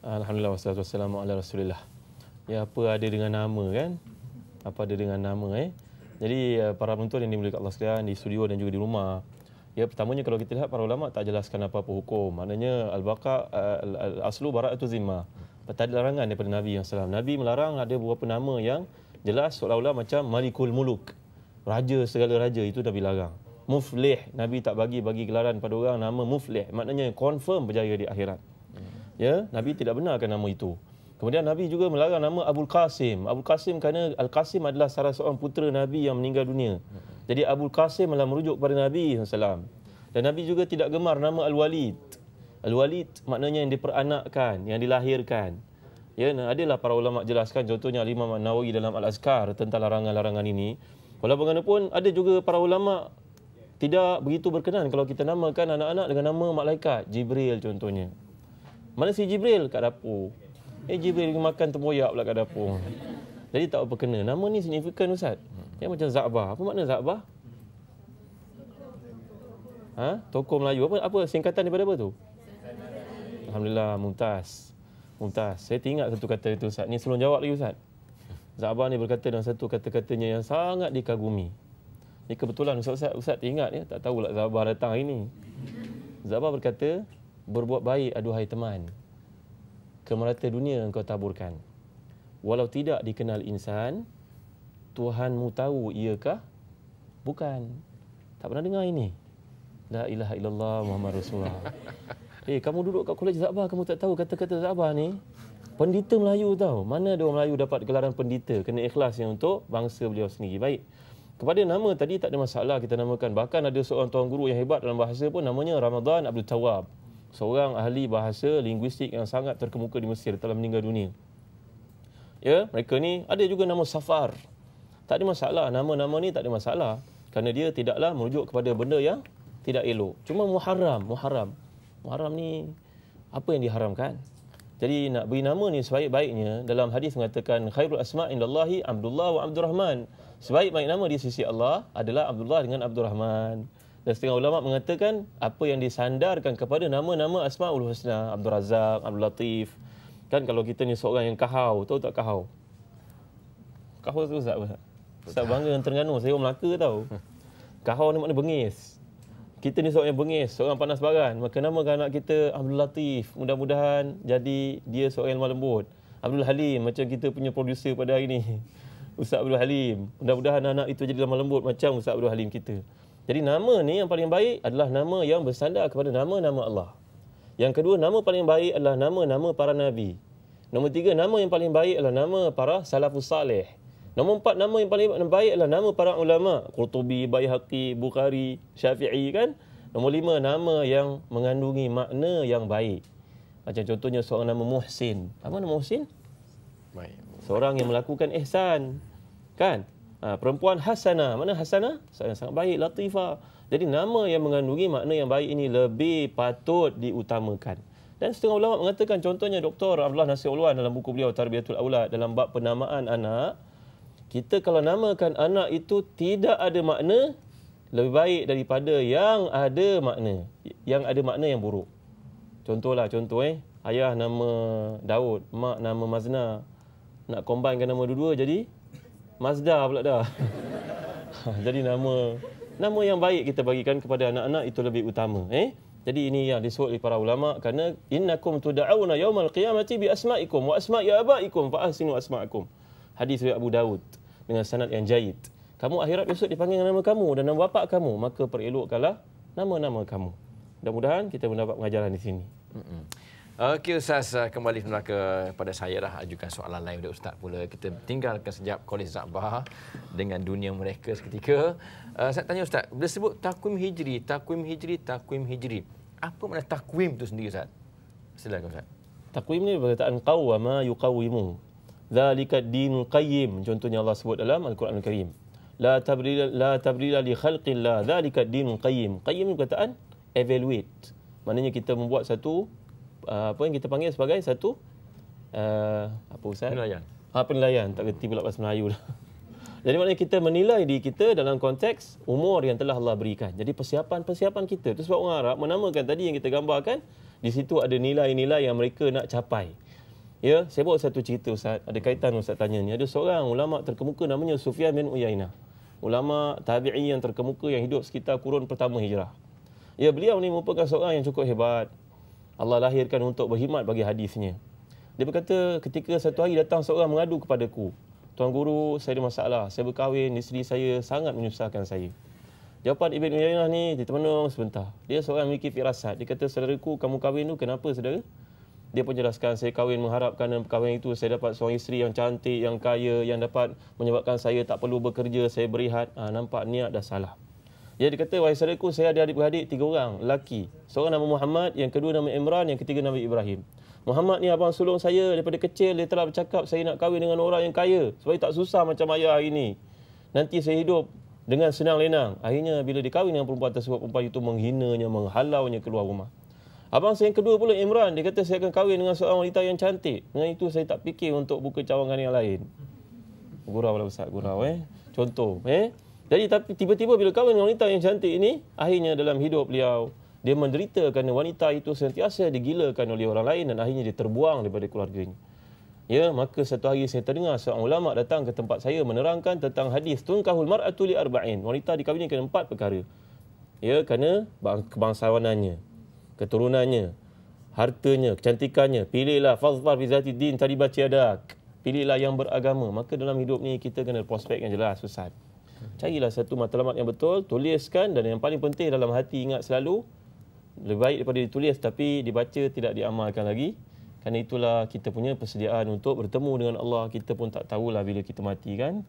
Alhamdulillah wassalatu wassalamu ala Rasulillah ya apa ada dengan nama kan apa ada dengan nama eh jadi eh, para penonton yang dimiliki Allah sekalian di studio dan juga di rumah. Ya pertamanya kalau kita lihat para ulama tak jelaskan apa-apa hukum. Maknanya al-baqa' eh, aslu bara'atu zimmah. Tak ada larangan daripada Nabi yang salam. Nabi melarang ada beberapa nama yang jelas seolah-olah macam Malikul Muluk. Raja segala raja itu Nabi larang. Muflih. Nabi tak bagi bagi gelaran pada orang nama Muflih. Maknanya confirm berjaya di akhirat. Ya, Nabi tidak benarkan nama itu. Kemudian Nabi juga melarang nama Abdul Qasim. Abdul Qasim kerana Al-Qasim adalah salah seorang putera Nabi yang meninggal dunia. Jadi Abdul Qasim adalah merujuk kepada Nabi SAW. Dan Nabi juga tidak gemar nama Al-Walid. Al-Walid maknanya yang diperanakkan, yang dilahirkan. Ya, ada lah para ulama jelaskan contohnya Imam Nawawi dalam Al-Azkar tentang larangan-larangan ini. Walau bagaimanapun ada juga para ulama tidak begitu berkenan kalau kita namakan anak-anak dengan nama malaikat, Jibril contohnya. Mana si Jibril kat dapur? Eh Jibril makan temboyak pula kat dapur. Jadi tak apa kena. Nama ni signifikan Ustaz. Dia macam Zabah. Apa makna Zabah? Ha? toko Melayu. Apa, apa singkatan daripada apa tu? Alhamdulillah, muntas, muntas. Saya teringat satu kata itu Ustaz. Ini sebelum jawab lagi Ustaz. Zabah ni berkata dengan satu kata-katanya yang sangat dikagumi. Ini kebetulan Ustaz, Ustaz, Ustaz teringat ya. Tak lah Zabah datang hari ini. Zabah berkata, berbuat baik aduhai Teman ke merata dunia engkau taburkan. Walau tidak dikenal insan, Tuhanmu tahu iakah? Bukan. Tak pernah dengar ini. La ilaha illallah Muhammad Rasulullah. (laughs) Eh, kamu duduk kat kolej Zabar, kamu tak tahu kata-kata Zabar ni. Pendita Melayu tahu. Mana ada orang Melayu dapat gelaran pendita. Kena ikhlas yang untuk bangsa beliau sendiri. Baik. Kepada nama tadi tak ada masalah kita namakan. Bahkan ada seorang tuan guru yang hebat dalam bahasa pun namanya Ramadan Abdul Tawab seorang ahli bahasa linguistik yang sangat terkemuka di Mesir telah meninggal dunia. Ya, mereka ni ada juga nama Safar. Tak ada masalah nama-nama ni tak ada masalah kerana dia tidaklah merujuk kepada benda yang tidak elok. Cuma Muharram, Muharram. Muharram ni apa yang diharamkan? Jadi nak beri nama ni sebaik-baiknya dalam hadis mengatakan khairul asma' indallahi Abdullah wa Abdurrahman. Sebaik-baik nama di sisi Allah adalah Abdullah dengan Abdurrahman dan setengah ulama mengatakan apa yang disandarkan kepada nama-nama Asmaul Husna, Abdul Razak, Abdul Latif. Kan kalau kita ni seorang yang kahau, tahu tak kahau? Kahau tu Ustaz apa? Ustaz bangga dengan Terengganu, saya orang Melaka tau. Kahau ni maknanya bengis. Kita ni seorang yang bengis, seorang panas baran. Maka nama anak kita Abdul Latif. Mudah-mudahan jadi dia seorang yang lembut. Abdul Halim, macam kita punya producer pada hari ini. (laughs) Ustaz Abdul Halim. Mudah-mudahan anak itu jadi lemah lembut macam Ustaz Abdul Halim kita. Jadi nama ni yang paling baik adalah nama yang bersandar kepada nama-nama Allah. Yang kedua, nama paling baik adalah nama-nama para nabi. Nombor tiga, nama yang paling baik adalah nama para salafus salih. Nombor empat, nama yang paling baik adalah nama para ulama. Qurtubi, Bayhaqi, Bukhari, Syafi'i kan? Nombor lima, nama yang mengandungi makna yang baik. Macam contohnya seorang nama Muhsin. Apa nama Muhsin? Seorang yang melakukan ihsan. Kan? Ha, perempuan Hasana. Mana Hasana? Sangat-sangat baik. Latifa. Jadi nama yang mengandungi makna yang baik ini lebih patut diutamakan. Dan setengah ulama mengatakan contohnya Dr. Abdullah Nasir Ulwan dalam buku beliau Tarbiatul Aula dalam bab penamaan anak. Kita kalau namakan anak itu tidak ada makna lebih baik daripada yang ada makna. Yang ada makna yang buruk. Contohlah contoh eh. Ayah nama Daud, mak nama Mazna. Nak combinekan nama dua-dua jadi Mazda pula dah. (laughs) Jadi nama nama yang baik kita bagikan kepada anak-anak itu lebih utama, eh. Jadi ini yang disebut oleh para ulama kerana innakum tud'auna yaumal qiyamati bi asma'ikum wa asma'i abaikum fa ahsinu asma'akum. Hadis riwayat Abu Dawud dengan sanad yang jayid. Kamu akhirat besok dipanggil nama kamu dan nama bapa kamu, maka perelokkanlah nama-nama kamu. Mudah-mudahan kita mendapat pengajaran di sini. Mm-mm. Okey Ustaz, eh, kembali semula ke pada saya lah ajukan soalan lain untuk Ustaz pula. Kita tinggalkan sejak Kolej Zabah dengan dunia mereka seketika. Uh, eh, saya tanya Ustaz, bila sebut takwim hijri, takwim hijri, takwim hijri. Apa makna takwim itu sendiri Ustaz? Silakan Ustaz. Takwim ni perkataan qawwama yuqawwimu. Zalika din qayyim. Contohnya Allah sebut dalam Al-Quran Al-Karim. La tabrila, la tabrila li khalqillah. Zalika din qayyim. Qayyim ni perkataan evaluate. Maknanya kita membuat satu Ah, apa yang kita panggil sebagai satu uh, apa ustaz? Penilaian. Ha, penilaian. Tak kerti pula bahasa Melayu dah. (laughs) Jadi maknanya kita menilai diri kita dalam konteks umur yang telah Allah berikan. Jadi persiapan-persiapan kita. Itu sebab orang Arab menamakan tadi yang kita gambarkan. Di situ ada nilai-nilai yang mereka nak capai. Ya, saya bawa satu cerita Ustaz. Ada kaitan Ustaz tanya ni. Ada seorang ulama terkemuka namanya Sufyan bin Uyainah. Ulama tabi'i yang terkemuka yang hidup sekitar kurun pertama hijrah. Ya, beliau ni merupakan seorang yang cukup hebat. Allah lahirkan untuk berkhidmat bagi hadisnya. Dia berkata, ketika satu hari datang seorang mengadu kepadaku, Tuan Guru, saya ada masalah. Saya berkahwin, isteri saya sangat menyusahkan saya. Jawapan Ibn Uyainah ni, dia termenung sebentar. Dia seorang memiliki firasat. Dia kata, saudaraku, kamu kahwin tu kenapa saudara? Dia pun jelaskan, saya kahwin mengharapkan dalam perkahwinan itu saya dapat seorang isteri yang cantik, yang kaya, yang dapat menyebabkan saya tak perlu bekerja, saya berehat. Ha, nampak niat dah salah. Ya dia kata wahai saudaraku saya ada adik-beradik tiga orang lelaki. Seorang nama Muhammad, yang kedua nama Imran, yang ketiga nama Ibrahim. Muhammad ni abang sulung saya daripada kecil dia telah bercakap saya nak kahwin dengan orang yang kaya supaya tak susah macam ayah hari ini. Nanti saya hidup dengan senang lenang. Akhirnya bila dia kahwin dengan perempuan tersebut perempuan itu menghinanya, menghalaunya keluar rumah. Abang saya yang kedua pula Imran dia kata saya akan kahwin dengan seorang wanita yang cantik. Dengan itu saya tak fikir untuk buka cawangan yang lain. Gurau lah besar gurau eh. Contoh eh. Jadi tapi tiba-tiba bila kawan dengan wanita yang cantik ini, akhirnya dalam hidup beliau dia menderita kerana wanita itu sentiasa digilakan oleh orang lain dan akhirnya dia terbuang daripada keluarganya. Ya, maka satu hari saya terdengar seorang ulama datang ke tempat saya menerangkan tentang hadis tunkahul mar'atu li arba'in. Wanita dikahwini kerana empat perkara. Ya, kerana kebangsawanannya, keturunannya, hartanya, kecantikannya. Pilihlah fazfar fi zati din tadi baca Pilihlah yang beragama. Maka dalam hidup ni kita kena prospek yang jelas, Ustaz. Carilah satu matlamat yang betul, tuliskan dan yang paling penting dalam hati ingat selalu lebih baik daripada ditulis tapi dibaca tidak diamalkan lagi. Kerana itulah kita punya persediaan untuk bertemu dengan Allah. Kita pun tak tahulah bila kita mati kan.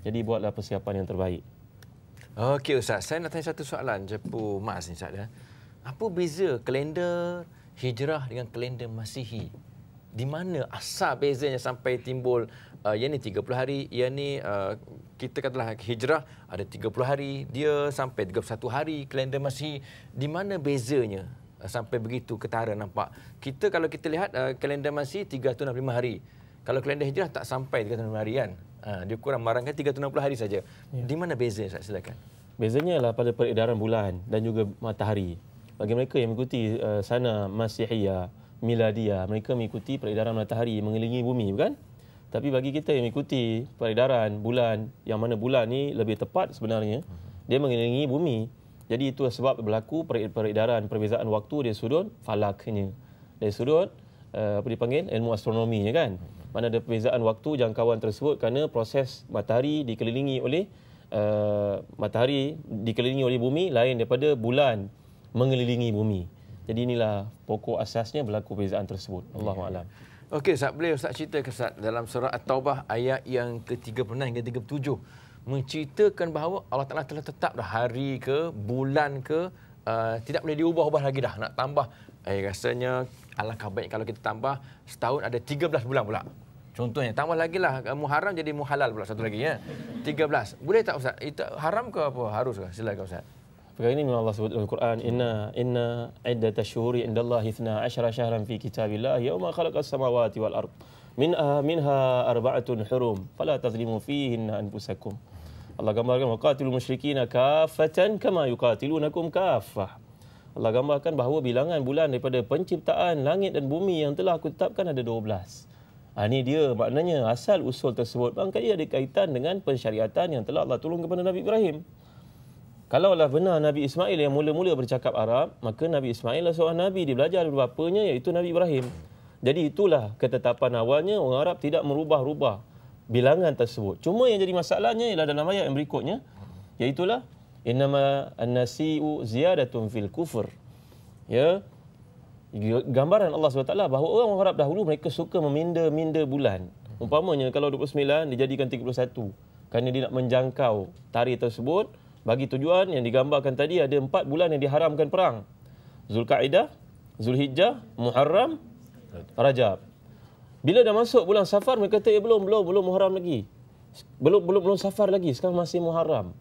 Jadi buatlah persiapan yang terbaik. Okey Ustaz, saya nak tanya satu soalan Jepu Mas ni Ustaz. Ya. Apa beza kalender hijrah dengan kalender masihi? Di mana asal bezanya sampai timbul uh, ia ya ni 30 hari, ia ya ni uh, kita katalah hijrah ada 30 hari, dia sampai 31 hari kalender Masih. Di mana bezanya uh, sampai begitu ketara nampak? Kita kalau kita lihat uh, kalender Masih 365 hari. Kalau kalender hijrah tak sampai 365 hari kan? Uh, dia kurang marangkan 360 hari saja. Ya. Di mana beza saya silakan? Bezanya lah pada peredaran bulan dan juga matahari. Bagi mereka yang mengikuti uh, sana Masihiyah, Miladia, mereka mengikuti peredaran matahari mengelilingi bumi, bukan? Tapi bagi kita yang mengikuti peredaran bulan, yang mana bulan ni lebih tepat sebenarnya, dia mengelilingi bumi. Jadi itu sebab berlaku peredaran perbezaan waktu Dia sudut falaknya. Dari sudut eh, apa dipanggil ilmu astronominya kan. Mana ada perbezaan waktu jangkauan tersebut kerana proses matahari dikelilingi oleh uh, matahari dikelilingi oleh bumi lain daripada bulan mengelilingi bumi. Jadi inilah pokok asasnya berlaku perbezaan tersebut. Allahu ya, ya. a'lam. Yeah. Okey, Ustaz boleh Ustaz cerita ke Ustaz dalam surah At-Taubah ayat yang ke-36 ke-37 menceritakan bahawa Allah Ta'ala telah tetap dah hari ke, bulan ke, uh, tidak boleh diubah-ubah lagi dah nak tambah. Eh, rasanya alangkah baik kalau kita tambah setahun ada 13 bulan pula. Contohnya, tambah lagi lah uh, muharam jadi muhalal pula satu lagi ya. 13. Boleh tak Ustaz? Itu haram ke apa? Harus ke? Silakan Ustaz perkara ini memang Allah sebut dalam Quran inna inna iddatash shuhuri indallahi 12 shahran fi kitabillah yauma khalaqas samawati wal Arb min uh, minha arba'atun hurum fala tazlimu fihi anfusakum Allah gambarkan waqatilul musyrikin kafatan kama yuqatilunakum kafah Allah gambarkan bahawa bilangan bulan daripada penciptaan langit dan bumi yang telah aku tetapkan ada 12 Ha, ini dia maknanya asal usul tersebut. Bangka ia ada kaitan dengan pensyariatan yang telah Allah tolong kepada Nabi Ibrahim. Kalaulah benar Nabi Ismail yang mula-mula bercakap Arab, maka Nabi Ismail adalah seorang Nabi. Dia belajar dari bapanya iaitu Nabi Ibrahim. Jadi itulah ketetapan awalnya orang Arab tidak merubah-rubah bilangan tersebut. Cuma yang jadi masalahnya ialah dalam ayat yang berikutnya, iaitulah innama an-nasi'u ziyadatun fil kufur. Ya, gambaran Allah SWT bahawa orang Arab dahulu mereka suka meminda-minda bulan. Umpamanya kalau 29 dijadikan 31 kerana dia nak menjangkau tarikh tersebut, bagi tujuan yang digambarkan tadi ada empat bulan yang diharamkan perang. Zulkaidah, Zulhijjah, Muharram, Rajab. Bila dah masuk bulan Safar mereka kata ya belum belum belum Muharram lagi. Belum belum belum Safar lagi sekarang masih Muharram.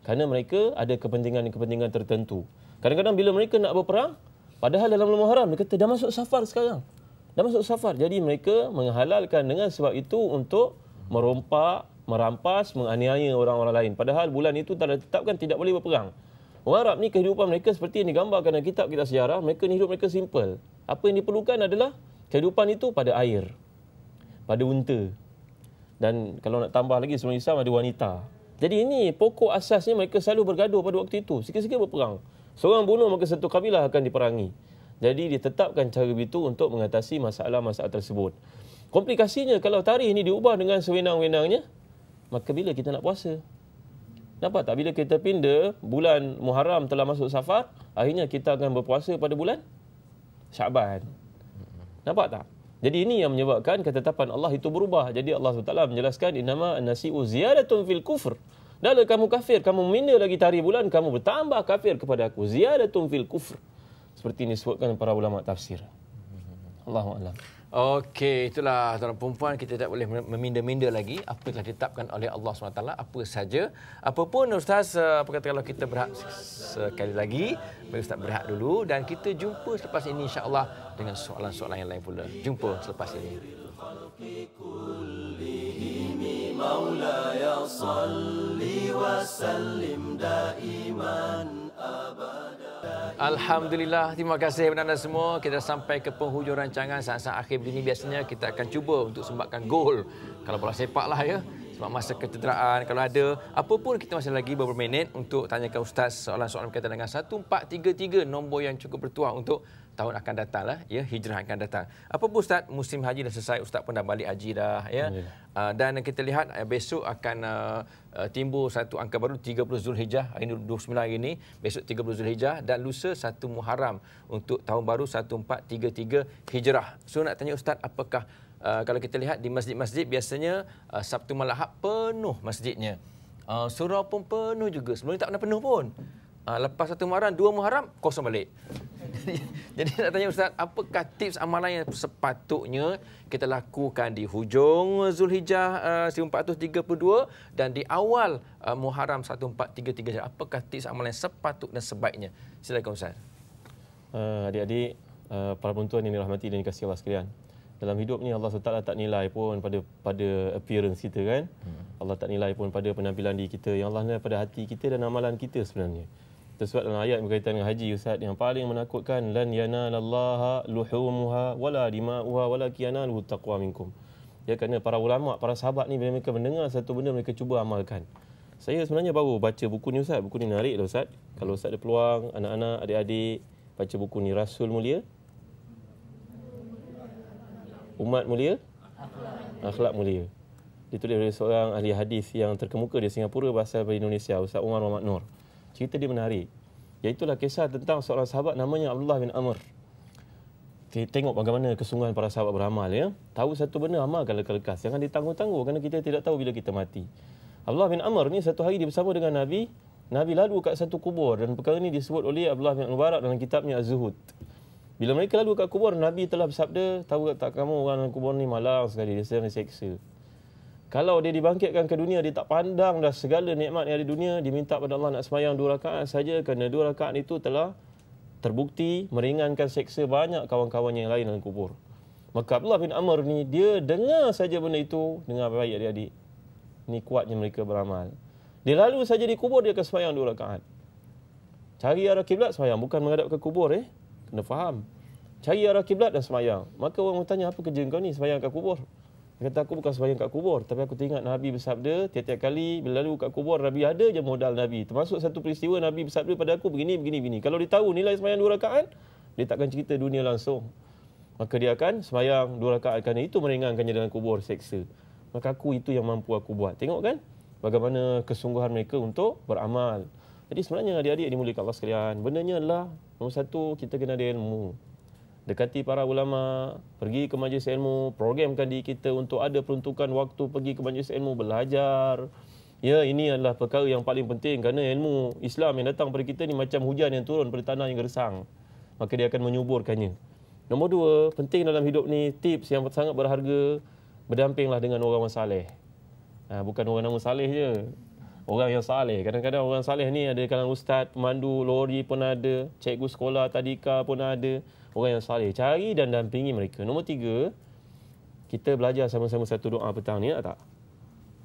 Kerana mereka ada kepentingan-kepentingan tertentu. Kadang-kadang bila mereka nak berperang padahal dalam bulan Muharram mereka kata dah masuk Safar sekarang. Dah masuk Safar jadi mereka menghalalkan dengan sebab itu untuk merompak merampas, menganiaya orang-orang lain. Padahal bulan itu telah ditetapkan tidak boleh berperang. Orang Arab ni kehidupan mereka seperti yang digambarkan dalam kitab kita sejarah, mereka ni hidup mereka simple. Apa yang diperlukan adalah kehidupan itu pada air, pada unta. Dan kalau nak tambah lagi sebelum Islam ada wanita. Jadi ini pokok asasnya mereka selalu bergaduh pada waktu itu. Sikit-sikit berperang. Seorang bunuh maka satu kabilah akan diperangi. Jadi ditetapkan cara itu untuk mengatasi masalah-masalah tersebut. Komplikasinya kalau tarikh ini diubah dengan sewenang-wenangnya, maka bila kita nak puasa? Nampak tak? Bila kita pindah, bulan Muharram telah masuk Safar, akhirnya kita akan berpuasa pada bulan Syaban. Nampak tak? Jadi ini yang menyebabkan ketetapan Allah itu berubah. Jadi Allah SWT menjelaskan, Innama nasi'u ziyadatun fil kufr. Dalam kamu kafir, kamu minda lagi tari bulan, kamu bertambah kafir kepada aku. Ziyadatun fil kufr. Seperti ini disebutkan para ulama tafsir. Allahu'alaikum. Okey, itulah tuan-tuan perempuan kita tak boleh meminda-minda lagi apa yang telah ditetapkan oleh Allah SWT, apa saja. Apapun Ustaz, eh, apa kata kalau kita berhak sekali lagi, bagi Ustaz berhak dulu dan kita jumpa selepas ini insyaAllah dengan soalan-soalan yang lain pula. Jumpa selepas ini. Alhamdulillah. Terima kasih kepada anda semua. Kita sampai ke penghujung rancangan saat-saat akhir begini. Biasanya kita akan cuba untuk sembatkan gol. Kalau bola sepak lah ya. Sebab masa kecederaan kalau ada. apa pun kita masih lagi beberapa minit untuk tanyakan Ustaz soalan-soalan berkaitan dengan 1433. Nombor yang cukup bertuah untuk tahun akan datang lah ya hijrah akan datang. Apa pun ustaz musim haji dah selesai ustaz pun dah balik haji dah ya. ya. Uh, dan kita lihat uh, besok akan uh, uh, timbul satu angka baru 30 Zulhijjah hari ini 29 hari ini besok 30 Zulhijjah dan lusa satu Muharram untuk tahun baru 1433 Hijrah. So nak tanya ustaz apakah uh, kalau kita lihat di masjid-masjid biasanya uh, Sabtu malam penuh masjidnya. Uh, surau pun penuh juga. Sebelum ni tak pernah penuh pun. Uh, lepas satu Muharram, dua Muharram, kosong balik. (laughs) Jadi nak tanya Ustaz, apakah tips amalan yang sepatutnya kita lakukan di hujung Zulhijjah ah, uh, 1432 dan di awal uh, Muharram 1433? Apakah tips amalan yang sepatut dan sebaiknya? Silakan Ustaz. adik-adik, uh, para penonton yang dirahmati dan dikasihi Allah sekalian. Dalam hidup ni Allah SWT tak nilai pun pada pada appearance kita kan. Hmm. Allah tak nilai pun pada penampilan diri kita. Yang Allah nilai pada hati kita dan amalan kita sebenarnya tersurat dalam ayat berkaitan dengan haji Ustaz yang paling menakutkan lan yanalallaha luhumuha wala dima'uha wala kiyanal taqwa minkum. Ya kerana para ulama, para sahabat ni bila mereka mendengar satu benda mereka cuba amalkan. Saya sebenarnya baru baca buku ni Ustaz. Buku ni menarik lah Ustaz. Kalau Ustaz ada peluang anak-anak, adik-adik baca buku ni Rasul Mulia. Umat Mulia. Akhlak Mulia. Ditulis oleh seorang ahli hadis yang terkemuka di Singapura berasal dari Indonesia, Ustaz Umar Muhammad Nur cerita dia menarik. Iaitulah kisah tentang seorang sahabat namanya Abdullah bin Amr. Tengok bagaimana kesungguhan para sahabat beramal. Ya. Tahu satu benda, amalkan lekas-lekas. Jangan ditangguh-tangguh kerana kita tidak tahu bila kita mati. Abdullah bin Amr ni satu hari dia bersama dengan Nabi. Nabi lalu kat satu kubur dan perkara ini disebut oleh Abdullah bin Mubarak dalam kitabnya Az-Zuhud. Bila mereka lalu kat kubur, Nabi telah bersabda, tahu tak kamu orang dalam kubur ni malang sekali, dia sedang diseksa. Kalau dia dibangkitkan ke dunia, dia tak pandang dah segala nikmat yang ada di dunia, dia minta pada Allah nak semayang dua rakaat saja kerana dua rakaat itu telah terbukti meringankan seksa banyak kawan-kawan yang lain dalam kubur. Maka Abdullah bin Amr ni dia dengar saja benda itu, dengar baik dia adik. Ni kuatnya mereka beramal. Dia lalu saja di kubur dia akan semayang dua rakaat. Cari arah kiblat semayang, bukan menghadap ke kubur eh. Kena faham. Cari arah kiblat dan semayang. Maka orang bertanya, apa kerja kau ni semayang ke kubur? Dia kata aku bukan sembahyang kat kubur tapi aku teringat Nabi bersabda tiap-tiap kali bila lalu kat kubur Nabi ada je modal Nabi. Termasuk satu peristiwa Nabi bersabda pada aku begini begini begini. Kalau dia tahu nilai sembahyang dua rakaat, dia takkan cerita dunia langsung. Maka dia akan sembahyang dua rakaat kerana itu meringankannya dengan kubur seksa. Maka aku itu yang mampu aku buat. Tengok kan bagaimana kesungguhan mereka untuk beramal. Jadi sebenarnya adik-adik dimulihkan Allah sekalian. Benarnya adalah nombor satu kita kena ada ilmu dekati para ulama, pergi ke majlis ilmu, programkan diri kita untuk ada peruntukan waktu pergi ke majlis ilmu belajar. Ya, ini adalah perkara yang paling penting kerana ilmu Islam yang datang pada kita ni macam hujan yang turun pada tanah yang gersang. Maka dia akan menyuburkannya. Nombor dua, penting dalam hidup ni tips yang sangat berharga berdampinglah dengan orang yang saleh. Ha, bukan orang nama saleh je. Orang yang salih Kadang-kadang orang salih ni ada kalangan ustaz, pemandu, lori pun ada, cikgu sekolah, tadika pun ada orang yang saleh cari dan dampingi mereka nombor tiga kita belajar sama-sama satu doa petang ni nak tak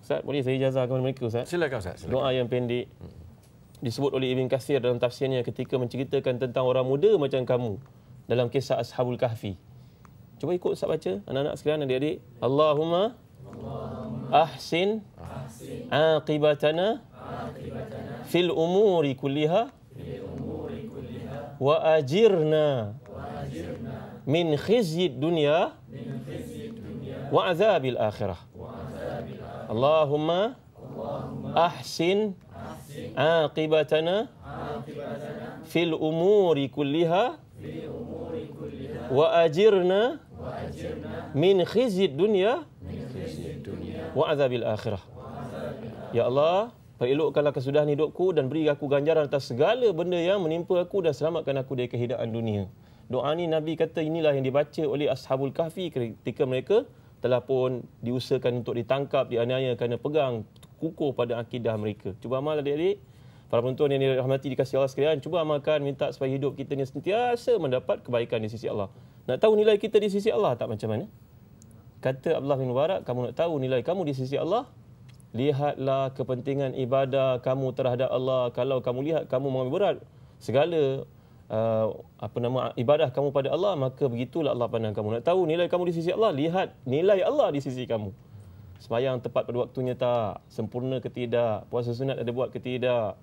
Ustaz boleh saya ijazah kepada mereka Ustaz silakan Ustaz silakan. doa yang pendek disebut oleh Ibn Kathir dalam tafsirnya ketika menceritakan tentang orang muda macam kamu dalam kisah Ashabul Kahfi cuba ikut Ustaz baca anak-anak sekalian dan adik-adik Allahumma, Allahumma. Ahsin, ahsin. Aqibatana fil umuri kulliha wa ajirna min khizyid dunya wa azabil akhirah Allahumma ahsin aqibatana fil umuri kulliha wa ajirna min khizyid dunya wa azabil akhirah Ya Allah Perelokkanlah kesudahan hidupku dan beri aku ganjaran atas segala benda yang menimpa aku dan selamatkan aku dari kehidupan dunia doa ni Nabi kata inilah yang dibaca oleh Ashabul Kahfi ketika mereka telah pun diusahakan untuk ditangkap, dianiaya kerana pegang kukuh pada akidah mereka. Cuba amal adik-adik. Para penonton yang dirahmati dikasih Allah sekalian, cuba amalkan minta supaya hidup kita ni sentiasa mendapat kebaikan di sisi Allah. Nak tahu nilai kita di sisi Allah tak macam mana? Kata Abdullah bin Warak, kamu nak tahu nilai kamu di sisi Allah? Lihatlah kepentingan ibadah kamu terhadap Allah. Kalau kamu lihat, kamu mengambil berat. Segala uh, apa nama ibadah kamu pada Allah maka begitulah Allah pandang kamu nak tahu nilai kamu di sisi Allah lihat nilai Allah di sisi kamu Semayang tepat pada waktunya tak sempurna ke tidak puasa sunat ada buat ke tidak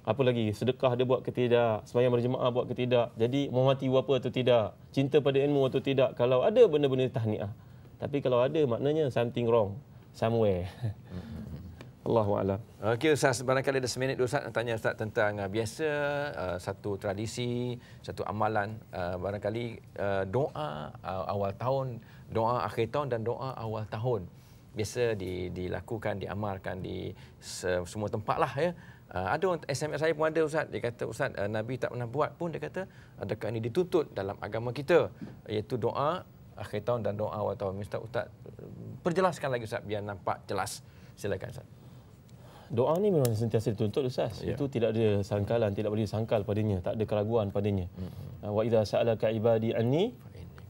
apa lagi sedekah dia buat ke tidak sembahyang berjemaah buat ke tidak jadi menghormati apa atau tidak cinta pada ilmu atau tidak kalau ada benda-benda tahniah tapi kalau ada maknanya something wrong somewhere hmm. Allahu a'lam. Okey ustaz, barangkali ada seminit dua ustaz nak tanya ustaz tentang uh, biasa uh, satu tradisi, satu amalan uh, barangkali uh, doa uh, awal tahun, doa akhir tahun dan doa awal tahun biasa di, dilakukan, diamalkan di se- semua tempat lah ya. Uh, ada SMS saya pun ada Ustaz. Dia kata Ustaz uh, Nabi tak pernah buat pun dia kata adakah uh, ini dituntut dalam agama kita iaitu doa akhir tahun dan doa awal tahun. Ustaz, Ustaz perjelaskan lagi Ustaz biar nampak jelas. Silakan Ustaz doa ni memang sentiasa dituntut ustaz. Yeah. Itu tidak ada sangkalan, tidak boleh sangkal padanya, tak ada keraguan padanya. Mm-hmm. Wa idza sa'alaka ibadi anni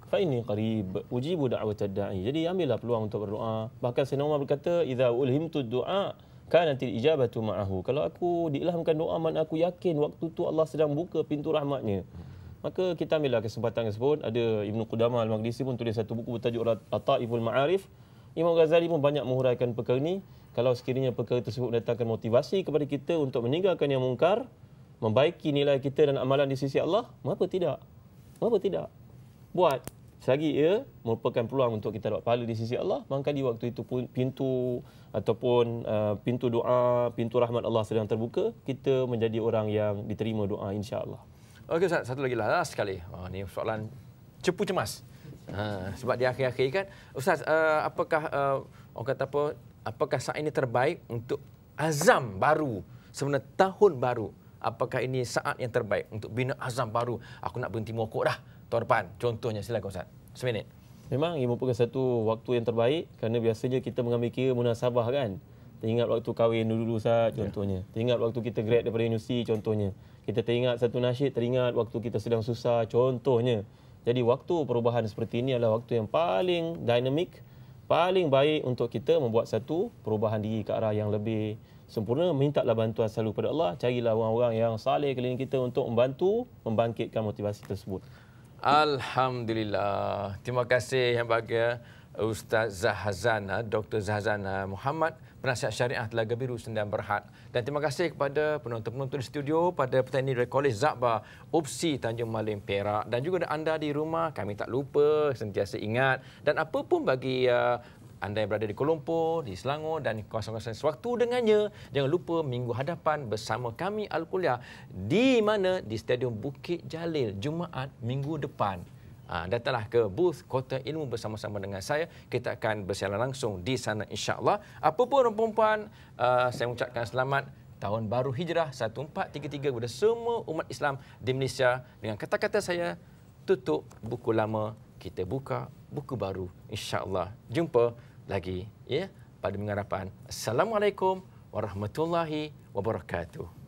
fa inni qarib ujibu da'watad da'i. Jadi ambillah peluang untuk berdoa. Bahkan Sayyidina Umar berkata, "Idza ulhimtu du'a kanat al-ijabatu ma'ahu." Kalau aku diilhamkan doa, man aku yakin waktu tu Allah sedang buka pintu rahmatnya. Maka kita ambillah kesempatan tersebut. Ada Ibn Qudamah, al-Maghdisi pun tulis satu buku bertajuk at Ma'arif. Imam Ghazali pun banyak menghuraikan perkara ini kalau sekiranya perkara tersebut mendatangkan motivasi kepada kita untuk meninggalkan yang mungkar, membaiki nilai kita dan amalan di sisi Allah, mengapa tidak? Mengapa tidak? Buat. Selagi ia merupakan peluang untuk kita dapat pahala di sisi Allah, maka di waktu itu pun pintu ataupun uh, pintu doa, pintu rahmat Allah sedang terbuka, kita menjadi orang yang diterima doa insya-Allah. Okey satu lagi lah sekali. Oh, ini soalan cepu cemas. Ha, sebab di akhir-akhir kan, Ustaz, uh, apakah uh, orang kata apa apakah saat ini terbaik untuk azam baru sebenarnya tahun baru apakah ini saat yang terbaik untuk bina azam baru aku nak berhenti merokok dah tahun depan contohnya silakan ustaz seminit memang ia merupakan satu waktu yang terbaik kerana biasanya kita mengambil kira munasabah kan teringat waktu kahwin dulu-dulu sah ya. contohnya yeah. teringat waktu kita grad daripada universiti contohnya kita teringat satu nasyid teringat waktu kita sedang susah contohnya jadi waktu perubahan seperti ini adalah waktu yang paling dinamik paling baik untuk kita membuat satu perubahan diri ke arah yang lebih sempurna mintalah bantuan selalu pada Allah carilah orang-orang yang saleh keliling kita untuk membantu membangkitkan motivasi tersebut alhamdulillah terima kasih yang bahagia Ustaz Zahazana ah, Dr Zahazana ah, Muhammad penasihat syariah Telaga Biru Sendian Berhad. Dan terima kasih kepada penonton-penonton di studio pada petani dari Kolej Zabar, Upsi Tanjung Malim Perak dan juga anda di rumah, kami tak lupa, sentiasa ingat. Dan apapun bagi uh, anda yang berada di Kuala Lumpur, di Selangor dan kawasan-kawasan sewaktu dengannya, jangan lupa minggu hadapan bersama kami Al-Kuliah di mana? Di Stadium Bukit Jalil, Jumaat minggu depan. Ha, datanglah ke booth Kota Ilmu bersama-sama dengan saya. Kita akan bersiaran langsung di sana Insyaallah. allah Apa pun perempuan, uh, saya ucapkan selamat tahun baru Hijrah 1433 kepada semua umat Islam di Malaysia dengan kata-kata saya tutup buku lama, kita buka buku baru Insyaallah Jumpa lagi ya pada minggu Assalamualaikum warahmatullahi wabarakatuh.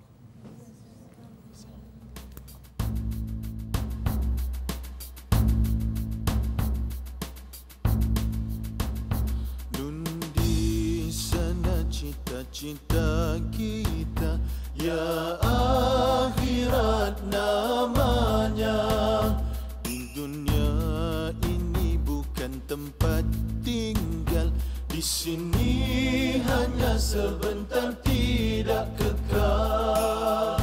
cinta-cinta kita Ya akhirat namanya Di dunia ini bukan tempat tinggal Di sini hanya sebentar tidak kekal